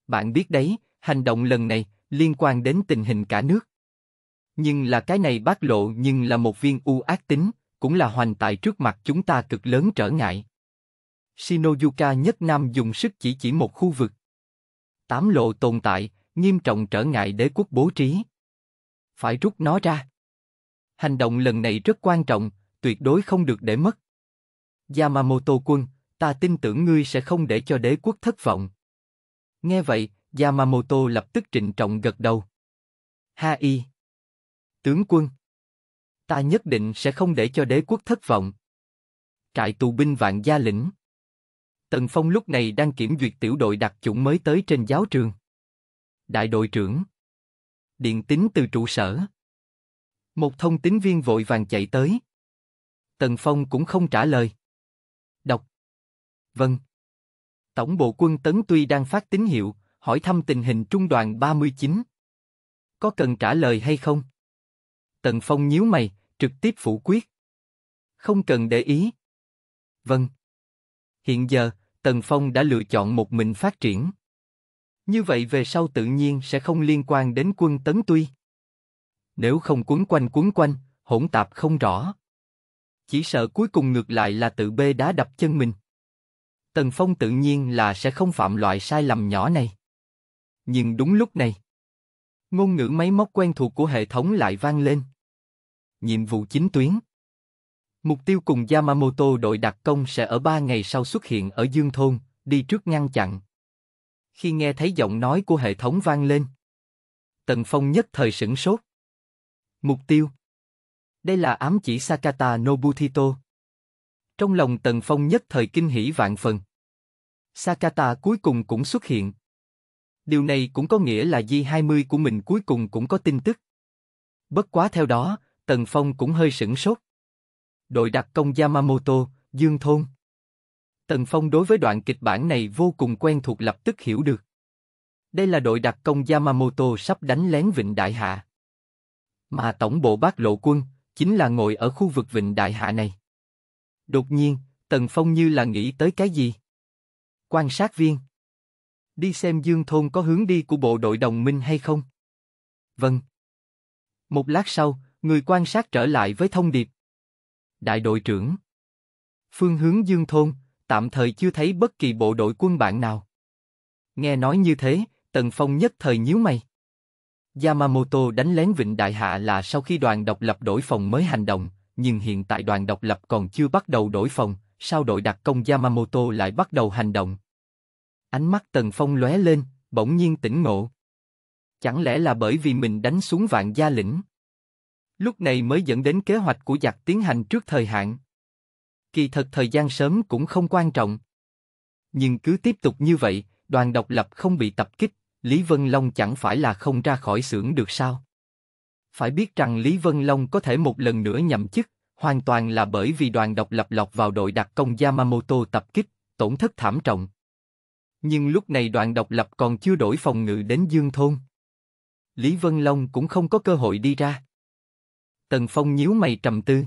Bạn biết đấy, hành động lần này, liên quan đến tình hình cả nước. Nhưng là cái này bác lộ nhưng là một viên u ác tính, cũng là hoành tại trước mặt chúng ta cực lớn trở ngại. Shinoyuka nhất nam dùng sức chỉ chỉ một khu vực. Tám lộ tồn tại, nghiêm trọng trở ngại đế quốc bố trí. Phải rút nó ra. Hành động lần này rất quan trọng, tuyệt đối không được để mất. Yamamoto quân, ta tin tưởng ngươi sẽ không để cho đế quốc thất vọng. Nghe vậy, Yamamoto lập tức trịnh trọng gật đầu. Ha y. Tướng quân. Ta nhất định sẽ không để cho đế quốc thất vọng. Trại tù binh vạn gia lĩnh. Tần Phong lúc này đang kiểm duyệt tiểu đội đặc chủng mới tới trên giáo trường. Đại đội trưởng. Điện tín từ trụ sở. Một thông tín viên vội vàng chạy tới. Tần Phong cũng không trả lời. Đọc. Vâng. Tổng bộ quân tấn tuy đang phát tín hiệu, hỏi thăm tình hình trung đoàn 39. Có cần trả lời hay không? Tần Phong nhíu mày, trực tiếp phủ quyết. Không cần để ý. Vâng. Hiện giờ, Tần Phong đã lựa chọn một mình phát triển. Như vậy về sau tự nhiên sẽ không liên quan đến quân tấn tuy. Nếu không cuốn quanh cuốn quanh, hỗn tạp không rõ. Chỉ sợ cuối cùng ngược lại là tự bê đá đập chân mình. Tần Phong tự nhiên là sẽ không phạm loại sai lầm nhỏ này. Nhưng đúng lúc này, ngôn ngữ máy móc quen thuộc của hệ thống lại vang lên. Nhiệm vụ chính tuyến. Mục tiêu cùng Yamamoto đội đặc công sẽ ở ba ngày sau xuất hiện ở Dương Thôn, đi trước ngăn chặn. Khi nghe thấy giọng nói của hệ thống vang lên, Tần Phong nhất thời sửng sốt. Mục tiêu Đây là ám chỉ Sakata Nobutito. Trong lòng Tần Phong nhất thời kinh hỉ vạn phần. Sakata cuối cùng cũng xuất hiện, Điều này cũng có nghĩa là Di20 của mình cuối cùng cũng có tin tức. Bất quá theo đó, Tần Phong cũng hơi sửng sốt. Đội đặc công Yamamoto, Dương Thôn. Tần Phong đối với đoạn kịch bản này vô cùng quen thuộc lập tức hiểu được. Đây là đội đặc công Yamamoto sắp đánh lén Vịnh Đại Hạ. Mà tổng bộ bác lộ quân, chính là ngồi ở khu vực Vịnh Đại Hạ này. Đột nhiên, Tần Phong như là nghĩ tới cái gì? Quan sát viên đi xem Dương Thôn có hướng đi của bộ đội đồng minh hay không. Vâng. Một lát sau, người quan sát trở lại với thông điệp. Đại đội trưởng. Phương hướng Dương Thôn, tạm thời chưa thấy bất kỳ bộ đội quân bạn nào. Nghe nói như thế, Tần Phong nhất thời nhíu mày. Yamamoto đánh lén Vịnh Đại Hạ là sau khi đoàn độc lập đổi phòng mới hành động, nhưng hiện tại đoàn độc lập còn chưa bắt đầu đổi phòng, sao đội đặc công Yamamoto lại bắt đầu hành động? Ánh mắt Tần Phong lóe lên, bỗng nhiên tỉnh ngộ. Chẳng lẽ là bởi vì mình đánh xuống vạn gia lĩnh? Lúc này mới dẫn đến kế hoạch của giặc tiến hành trước thời hạn. Kỳ thật thời gian sớm cũng không quan trọng. Nhưng cứ tiếp tục như vậy, đoàn độc lập không bị tập kích, Lý Vân Long chẳng phải là không ra khỏi xưởng được sao? Phải biết rằng Lý Vân Long có thể một lần nữa nhậm chức, hoàn toàn là bởi vì đoàn độc lập lọt vào đội đặc công Yamamoto tập kích, tổn thất thảm trọng. Nhưng lúc này đoạn độc lập còn chưa đổi phòng ngự đến Dương Thôn. Lý Vân Long cũng không có cơ hội đi ra. Tần Phong nhíu mày trầm tư.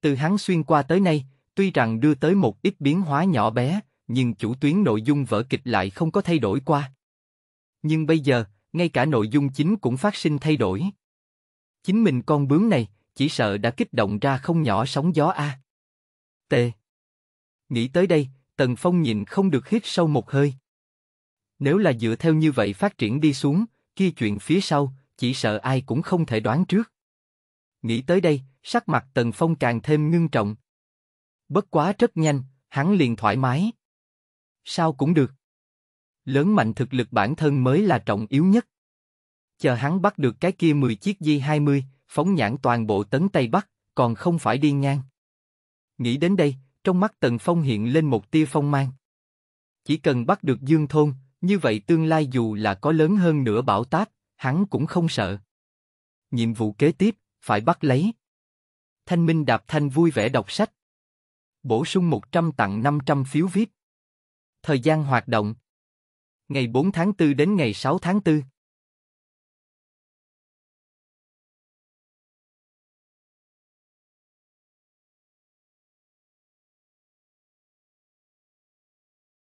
Từ hắn xuyên qua tới nay, tuy rằng đưa tới một ít biến hóa nhỏ bé, nhưng chủ tuyến nội dung vở kịch lại không có thay đổi qua. Nhưng bây giờ, ngay cả nội dung chính cũng phát sinh thay đổi. Chính mình con bướm này, chỉ sợ đã kích động ra không nhỏ sóng gió a. t Nghĩ tới đây, Tần Phong nhìn không được hít sâu một hơi. Nếu là dựa theo như vậy phát triển đi xuống, kia chuyện phía sau, chỉ sợ ai cũng không thể đoán trước. Nghĩ tới đây, sắc mặt Tần Phong càng thêm ngưng trọng. Bất quá rất nhanh, hắn liền thoải mái. Sao cũng được. Lớn mạnh thực lực bản thân mới là trọng yếu nhất. Chờ hắn bắt được cái kia 10 chiếc Di-20, phóng nhãn toàn bộ tấn Tây Bắc, còn không phải đi ngang. Nghĩ đến đây, trong mắt Tần Phong hiện lên một tia phong mang. Chỉ cần bắt được Dương Thôn, như vậy tương lai dù là có lớn hơn nửa bão táp, hắn cũng không sợ. Nhiệm vụ kế tiếp, phải bắt lấy. Thanh Minh Đạp Thanh vui vẻ đọc sách. Bổ sung 100 tặng 500 phiếu VIP. Thời gian hoạt động. Ngày 4 tháng 4 đến ngày 6 tháng 4.